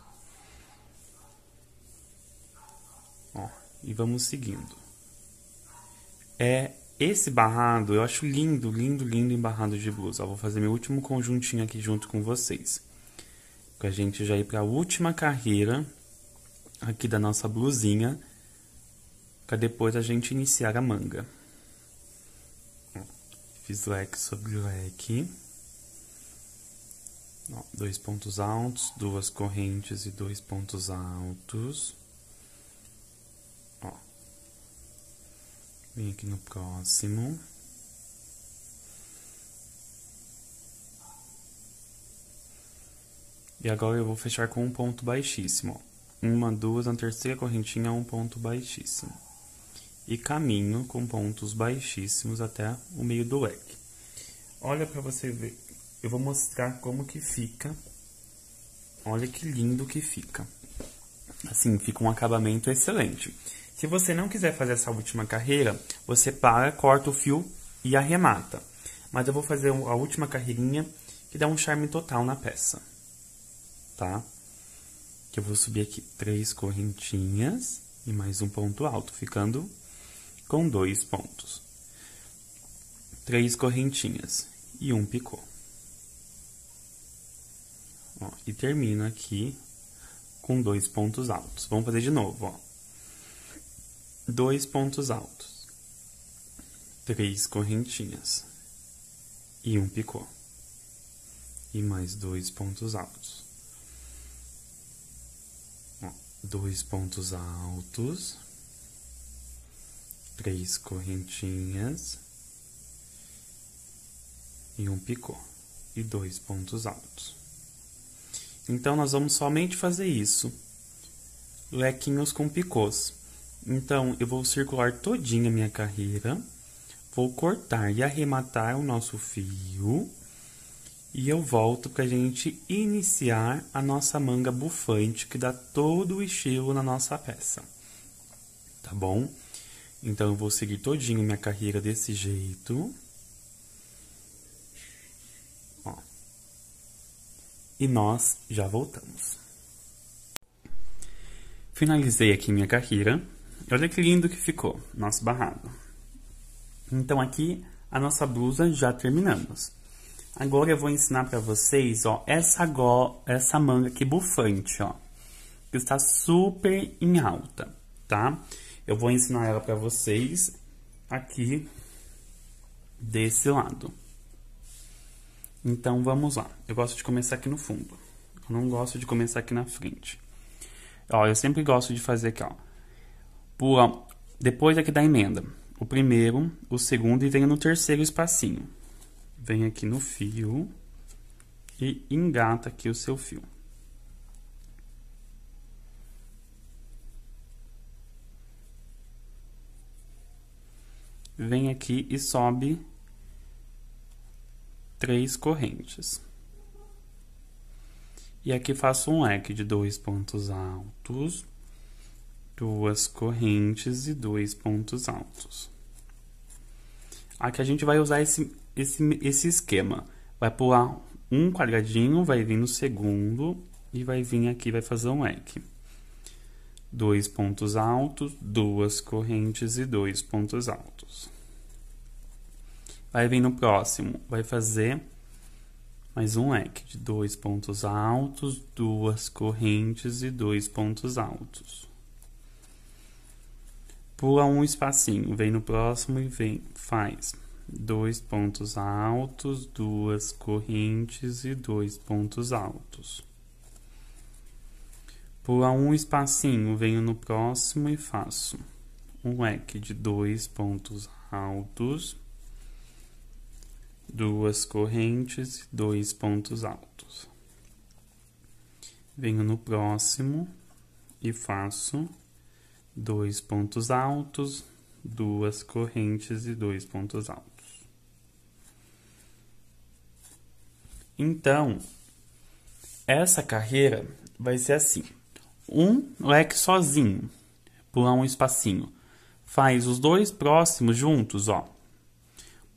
Ó, e vamos seguindo. É esse barrado eu acho lindo, lindo, lindo em barrado de blusa. Eu vou fazer meu último conjuntinho aqui junto com vocês. Pra gente já ir pra última carreira aqui da nossa blusinha. Pra depois a gente iniciar a manga. Fiz leque sobre leque. Ó, dois pontos altos, duas correntes e dois pontos altos. Vem aqui no próximo. E agora eu vou fechar com um ponto baixíssimo. Uma, duas, na terceira correntinha, um ponto baixíssimo. E caminho com pontos baixíssimos até o meio do leque. Olha para você ver. Eu vou mostrar como que fica. Olha que lindo que fica. Assim, fica um acabamento excelente. Se você não quiser fazer essa última carreira, você para, corta o fio e arremata. Mas eu vou fazer a última carreirinha que dá um charme total na peça. Tá? Que eu vou subir aqui três correntinhas e mais um ponto alto, ficando com dois pontos. Três correntinhas e um picô. Ó, e termino aqui com dois pontos altos. Vamos fazer de novo, ó dois pontos altos, três correntinhas e um picô, e mais dois pontos altos. dois pontos altos, três correntinhas e um picô, e dois pontos altos. Então, nós vamos somente fazer isso, lequinhos com picôs. Então, eu vou circular todinha a minha carreira, vou cortar e arrematar o nosso fio, e eu volto para a gente iniciar a nossa manga bufante, que dá todo o estilo na nossa peça, tá bom? Então, eu vou seguir todinho minha carreira desse jeito. Ó. E nós já voltamos. Finalizei aqui minha carreira. Olha que lindo que ficou nosso barrado. Então, aqui a nossa blusa já terminamos. Agora eu vou ensinar para vocês, ó, essa, go essa manga aqui bufante, ó. Que está super em alta, tá? Eu vou ensinar ela para vocês aqui desse lado. Então, vamos lá. Eu gosto de começar aqui no fundo. Eu não gosto de começar aqui na frente. Ó, eu sempre gosto de fazer aqui, ó Pula tipo, depois aqui é da emenda. O primeiro, o segundo e venha no terceiro espacinho. Vem aqui no fio e engata aqui o seu fio. Vem aqui e sobe três correntes. E aqui faço um leque de dois pontos altos duas correntes e dois pontos altos. Aqui a gente vai usar esse, esse, esse esquema. Vai pular um quadradinho, vai vir no segundo e vai vir aqui, vai fazer um leque. Dois pontos altos, duas correntes e dois pontos altos. Vai vir no próximo, vai fazer mais um leque de dois pontos altos, duas correntes e dois pontos altos. Pula um espacinho, vem no próximo e vem, faz dois pontos altos, duas correntes e dois pontos altos. Pula um espacinho, venho no próximo e faço um leque de dois pontos altos, duas correntes e dois pontos altos. Venho no próximo e faço dois pontos altos, duas correntes e dois pontos altos. Então, essa carreira vai ser assim: um leque sozinho, pular um espacinho, faz os dois próximos juntos, ó.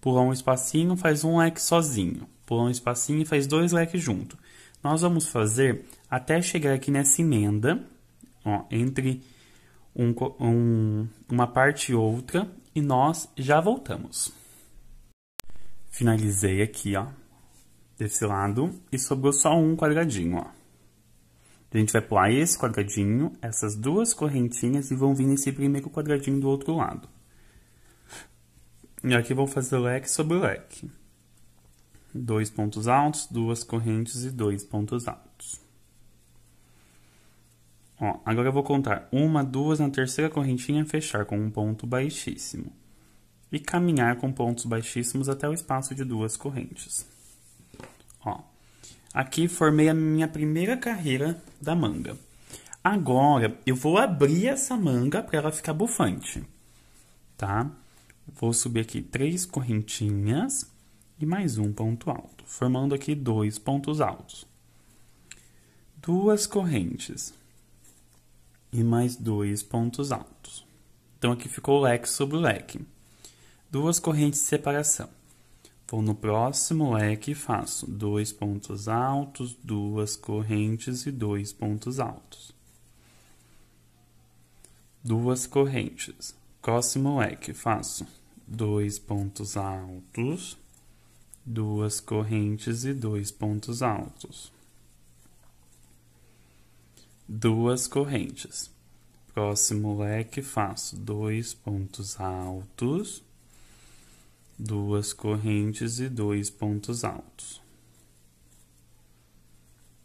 Pula um espacinho, faz um leque sozinho. Pula um espacinho e faz dois leques junto. Nós vamos fazer até chegar aqui nessa emenda, ó, entre um, um, uma parte e outra e nós já voltamos. Finalizei aqui, ó, desse lado e sobrou só um quadradinho, ó. A gente vai pular esse quadradinho, essas duas correntinhas e vão vir nesse primeiro quadradinho do outro lado. E aqui vou fazer leque sobre leque. Dois pontos altos, duas correntes e dois pontos altos. Ó, agora eu vou contar uma, duas na terceira correntinha, fechar com um ponto baixíssimo. E caminhar com pontos baixíssimos até o espaço de duas correntes. Ó, aqui formei a minha primeira carreira da manga. Agora eu vou abrir essa manga para ela ficar bufante, tá? Vou subir aqui três correntinhas e mais um ponto alto, formando aqui dois pontos altos. Duas correntes e mais dois pontos altos. Então aqui ficou leque sobre leque. Duas correntes de separação. Vou no próximo leque e faço dois pontos altos, duas correntes e dois pontos altos. Duas correntes. Próximo leque, faço dois pontos altos, duas correntes e dois pontos altos duas correntes. Próximo leque, faço dois pontos altos, duas correntes e dois pontos altos.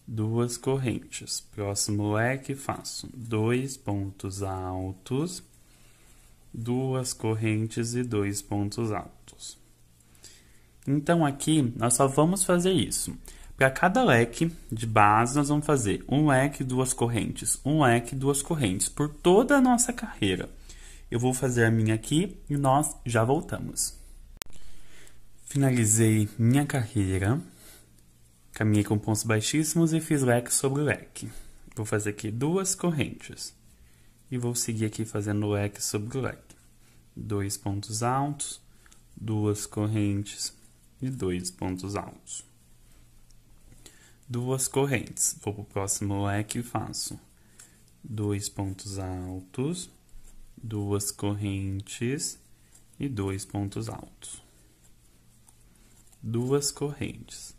Duas correntes. Próximo leque, faço dois pontos altos, duas correntes e dois pontos altos. Então, aqui nós só vamos fazer isso. Para cada leque de base, nós vamos fazer um leque, duas correntes, um leque, duas correntes, por toda a nossa carreira. Eu vou fazer a minha aqui e nós já voltamos. Finalizei minha carreira, caminhei com pontos baixíssimos e fiz leque sobre leque. Vou fazer aqui duas correntes e vou seguir aqui fazendo leque sobre leque. Dois pontos altos, duas correntes e dois pontos altos duas correntes. Vou para o próximo leque e faço dois pontos altos, duas correntes e dois pontos altos. Duas correntes.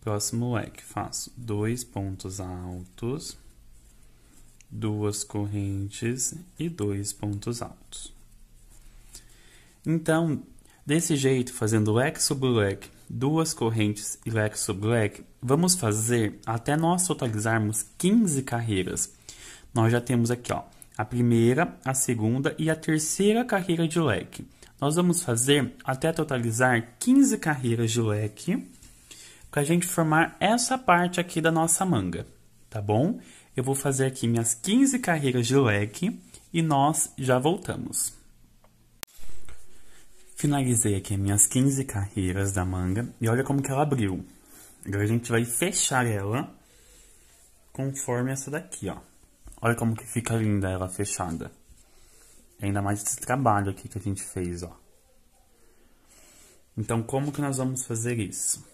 Próximo leque, faço dois pontos altos, duas correntes e dois pontos altos. Então, desse jeito, fazendo leque sobre leque, duas correntes e leque sobre leque, vamos fazer até nós totalizarmos 15 carreiras. Nós já temos aqui ó, a primeira, a segunda e a terceira carreira de leque. Nós vamos fazer até totalizar 15 carreiras de leque para a gente formar essa parte aqui da nossa manga, tá bom? Eu vou fazer aqui minhas 15 carreiras de leque e nós já voltamos. Finalizei aqui minhas 15 carreiras da manga e olha como que ela abriu. Agora a gente vai fechar ela conforme essa daqui, ó. Olha como que fica linda ela fechada. Ainda mais esse trabalho aqui que a gente fez, ó. Então, como que nós vamos fazer isso?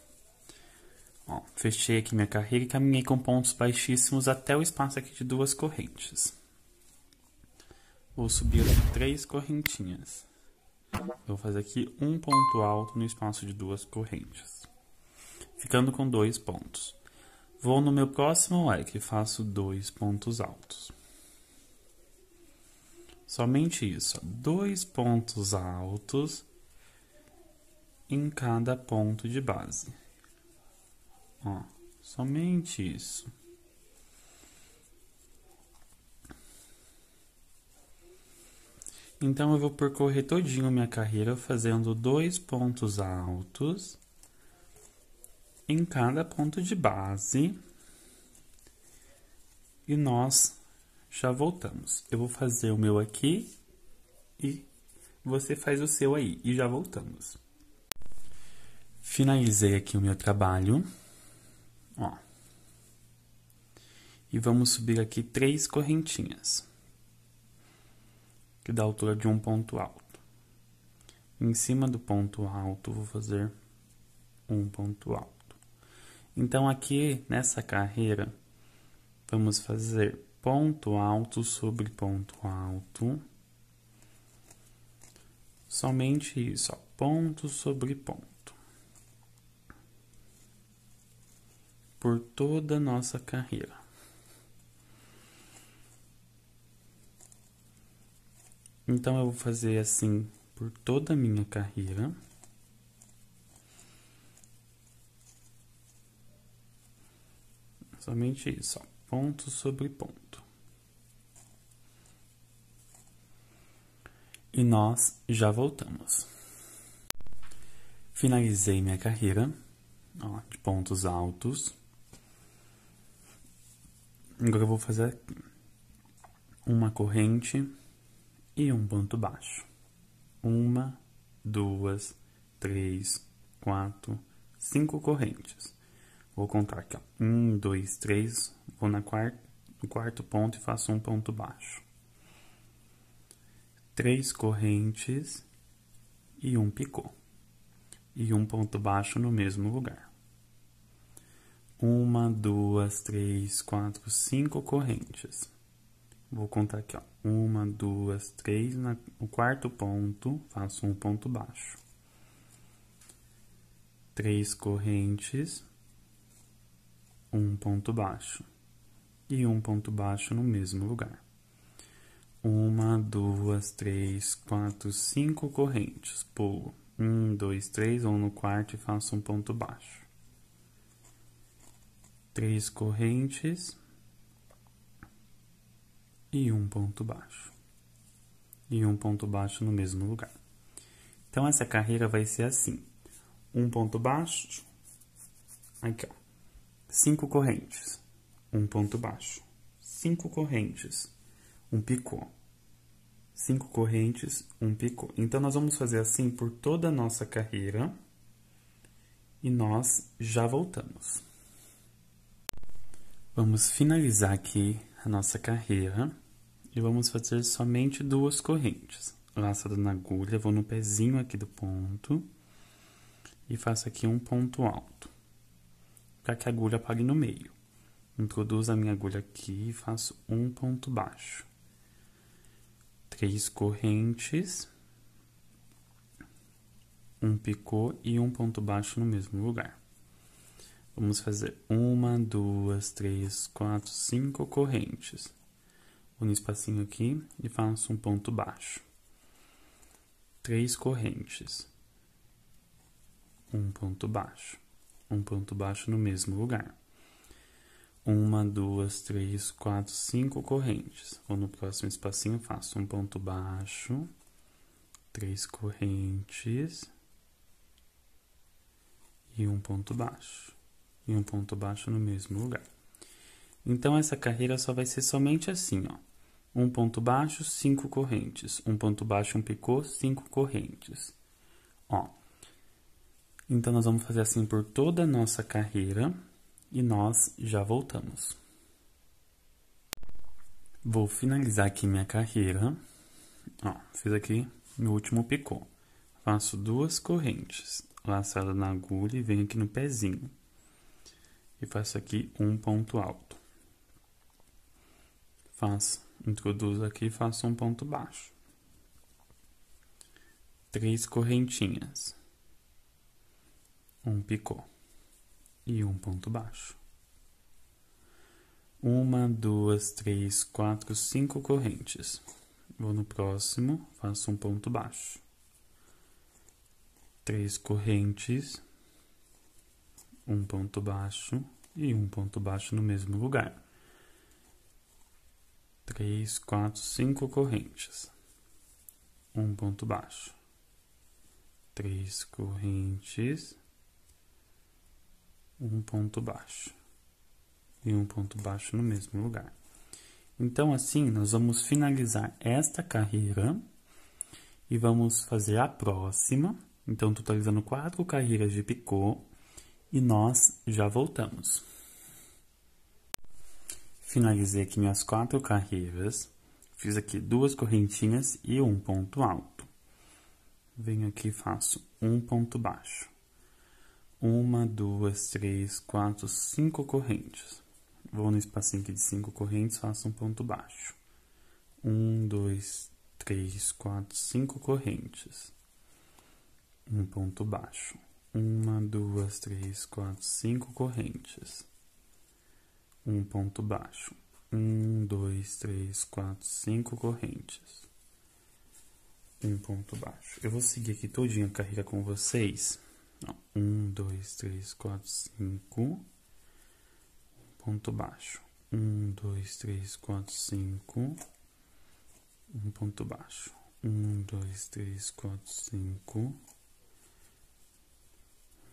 Ó, fechei aqui minha carreira e caminhei com pontos baixíssimos até o espaço aqui de duas correntes. Vou subir aqui três correntinhas. Eu vou fazer aqui um ponto alto no espaço de duas correntes. Ficando com dois pontos. Vou no meu próximo leque e faço dois pontos altos. Somente isso, dois pontos altos em cada ponto de base. Ó, somente isso. Então eu vou percorrer todinho minha carreira fazendo dois pontos altos em cada ponto de base. E nós já voltamos. Eu vou fazer o meu aqui e você faz o seu aí e já voltamos. Finalizei aqui o meu trabalho. Ó. E vamos subir aqui três correntinhas que dá a altura de um ponto alto. Em cima do ponto alto, vou fazer um ponto alto. Então, aqui nessa carreira, vamos fazer ponto alto sobre ponto alto. Somente isso, ó, ponto sobre ponto. Por toda a nossa carreira. Então, eu vou fazer assim por toda a minha carreira. Somente isso, ó, ponto sobre ponto. E nós já voltamos. Finalizei minha carreira, ó, de pontos altos. Agora eu vou fazer uma corrente e um ponto baixo. Uma, duas, três, quatro, cinco correntes. Vou contar aqui, ó. Um, dois, três. Vou na quarto no quarto ponto e faço um ponto baixo. Três correntes e um picô. E um ponto baixo no mesmo lugar. Uma, duas, três, quatro, cinco correntes. Vou contar aqui, ó uma, duas, três. no quarto ponto, faço um ponto baixo. Três correntes, um ponto baixo. E um ponto baixo no mesmo lugar. Uma, duas, três, quatro, cinco correntes. Pulo. Um, dois, três, ou no quarto e faço um ponto baixo. Três correntes e um ponto baixo. E um ponto baixo no mesmo lugar. Então, essa carreira vai ser assim. Um ponto baixo, aqui, ó. Cinco correntes. Um ponto baixo. Cinco correntes. Um picô. Cinco correntes, um picô. Então, nós vamos fazer assim por toda a nossa carreira. E nós já voltamos. Vamos finalizar aqui a nossa carreira e vamos fazer somente duas correntes. Laçada na agulha, vou no pezinho aqui do ponto e faço aqui um ponto alto, para que a agulha pare no meio. Introduzo a minha agulha aqui e faço um ponto baixo. Três correntes, um picô e um ponto baixo no mesmo lugar. Vamos fazer uma, duas, três, quatro, cinco correntes. Vou no espacinho aqui e faço um ponto baixo. Três correntes. Um ponto baixo. Um ponto baixo no mesmo lugar. Uma, duas, três, quatro, cinco correntes. Vou no próximo espacinho, faço um ponto baixo. Três correntes. E um ponto baixo. E um ponto baixo no mesmo lugar. Então, essa carreira só vai ser somente assim, ó um ponto baixo, cinco correntes. Um ponto baixo, um picô, cinco correntes. Ó. Então, nós vamos fazer assim por toda a nossa carreira e nós já voltamos. Vou finalizar aqui minha carreira. Ó, fiz aqui meu último picô. Faço duas correntes, laçada na agulha e venho aqui no pezinho. E faço aqui um ponto alto. Faço Introduzo aqui e faço um ponto baixo. Três correntinhas. Um picô e um ponto baixo. Uma, duas, três, quatro, cinco correntes. Vou no próximo, faço um ponto baixo. Três correntes, um ponto baixo e um ponto baixo no mesmo lugar três, quatro, cinco correntes. Um ponto baixo. Três correntes. Um ponto baixo. E um ponto baixo no mesmo lugar. Então, assim, nós vamos finalizar esta carreira e vamos fazer a próxima. Então, totalizando quatro carreiras de picô e nós já voltamos. Finalizei aqui minhas quatro carreiras. Fiz aqui duas correntinhas e um ponto alto. Venho aqui e faço um ponto baixo. Uma, duas, três, quatro, cinco correntes. Vou no espacinho aqui de cinco correntes, faço um ponto baixo. Um, dois, três, quatro, cinco correntes. Um ponto baixo. Uma, duas, três, quatro, cinco correntes um ponto baixo, um, dois, três, quatro, cinco correntes, um ponto baixo. Eu vou seguir aqui todinho a carreira com vocês. Um, dois, três, quatro, cinco, um ponto baixo, um, dois, três, quatro, cinco, um ponto baixo, um, dois, três, quatro, cinco,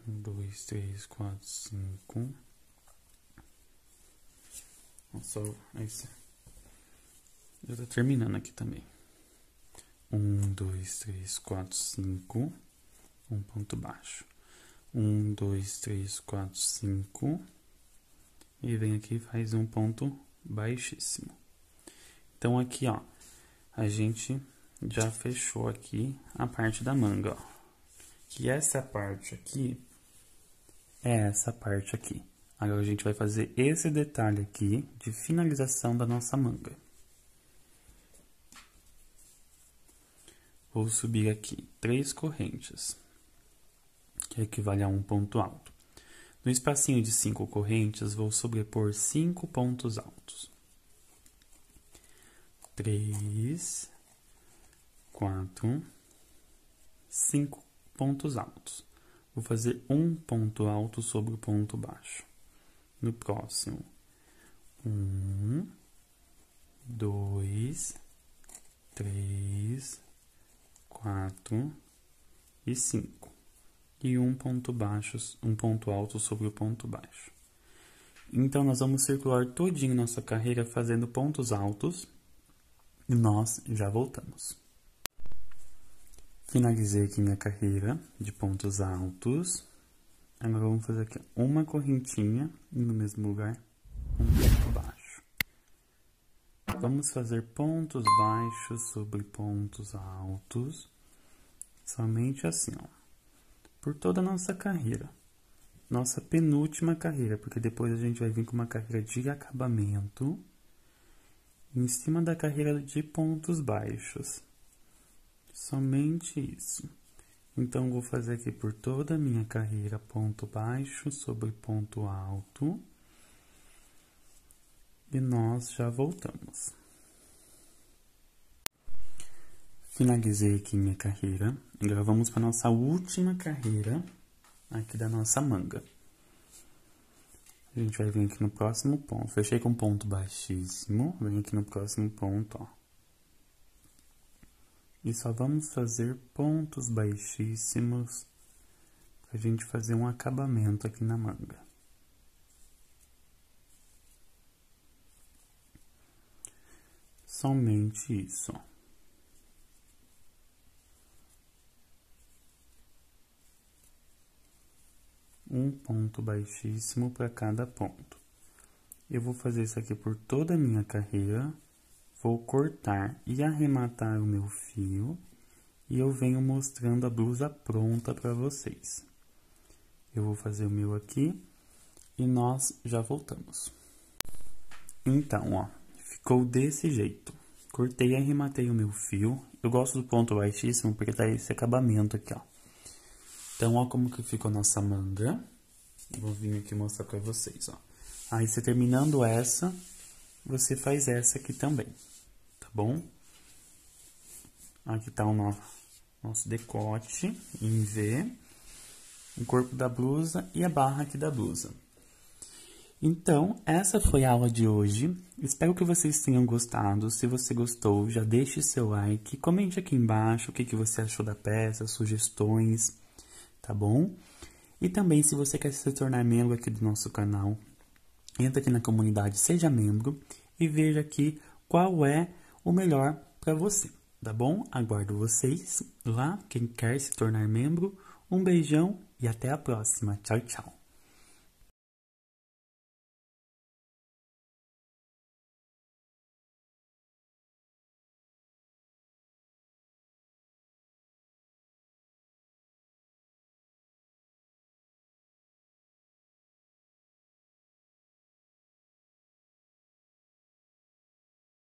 um, dois, três, quatro, cinco só é isso. Já tá terminando aqui também. Um, dois, três, quatro, cinco. Um ponto baixo. Um, dois, três, quatro, cinco. E vem aqui e faz um ponto baixíssimo. Então, aqui, ó. A gente já fechou aqui a parte da manga, ó. Que essa parte aqui é essa parte aqui. Agora a gente vai fazer esse detalhe aqui de finalização da nossa manga. Vou subir aqui três correntes, que equivale a um ponto alto. No espacinho de cinco correntes, vou sobrepor cinco pontos altos. Três, quatro, cinco pontos altos. Vou fazer um ponto alto sobre o ponto baixo no próximo. Um, dois, três, quatro e cinco. E um ponto baixo, um ponto alto sobre o ponto baixo. Então, nós vamos circular todinho nossa carreira fazendo pontos altos e nós já voltamos. Finalizei aqui minha carreira de pontos altos. Agora vamos fazer aqui uma correntinha no mesmo lugar, um ponto baixo. Vamos fazer pontos baixos sobre pontos altos, somente assim, ó, por toda a nossa carreira. Nossa penúltima carreira, porque depois a gente vai vir com uma carreira de acabamento em cima da carreira de pontos baixos. Somente isso. Então, vou fazer aqui por toda a minha carreira, ponto baixo sobre ponto alto. E nós já voltamos. Finalizei aqui minha carreira. Agora vamos para a nossa última carreira aqui da nossa manga. A gente vai vir aqui no próximo ponto. Fechei com ponto baixíssimo. Vem aqui no próximo ponto, ó. E só vamos fazer pontos baixíssimos para a gente fazer um acabamento aqui na manga. Somente isso. Um ponto baixíssimo para cada ponto. Eu vou fazer isso aqui por toda a minha carreira. Vou cortar e arrematar o meu fio e eu venho mostrando a blusa pronta para vocês. Eu vou fazer o meu aqui e nós já voltamos. Então, ó, ficou desse jeito. Cortei e arrematei o meu fio. Eu gosto do ponto baixíssimo porque dá tá esse acabamento aqui, ó. Então, ó como que ficou a nossa manga. Vou vir aqui mostrar para vocês, ó. Aí, você terminando essa, você faz essa aqui também bom? Aqui está o nosso, nosso decote em V, o corpo da blusa e a barra aqui da blusa. Então, essa foi a aula de hoje. Espero que vocês tenham gostado. Se você gostou, já deixe seu like, comente aqui embaixo o que, que você achou da peça, sugestões, tá bom? E também, se você quer se tornar membro aqui do nosso canal, entre aqui na comunidade Seja Membro e veja aqui qual é o melhor para você, tá bom? Aguardo vocês lá, quem quer se tornar membro. Um beijão e até a próxima. Tchau, tchau.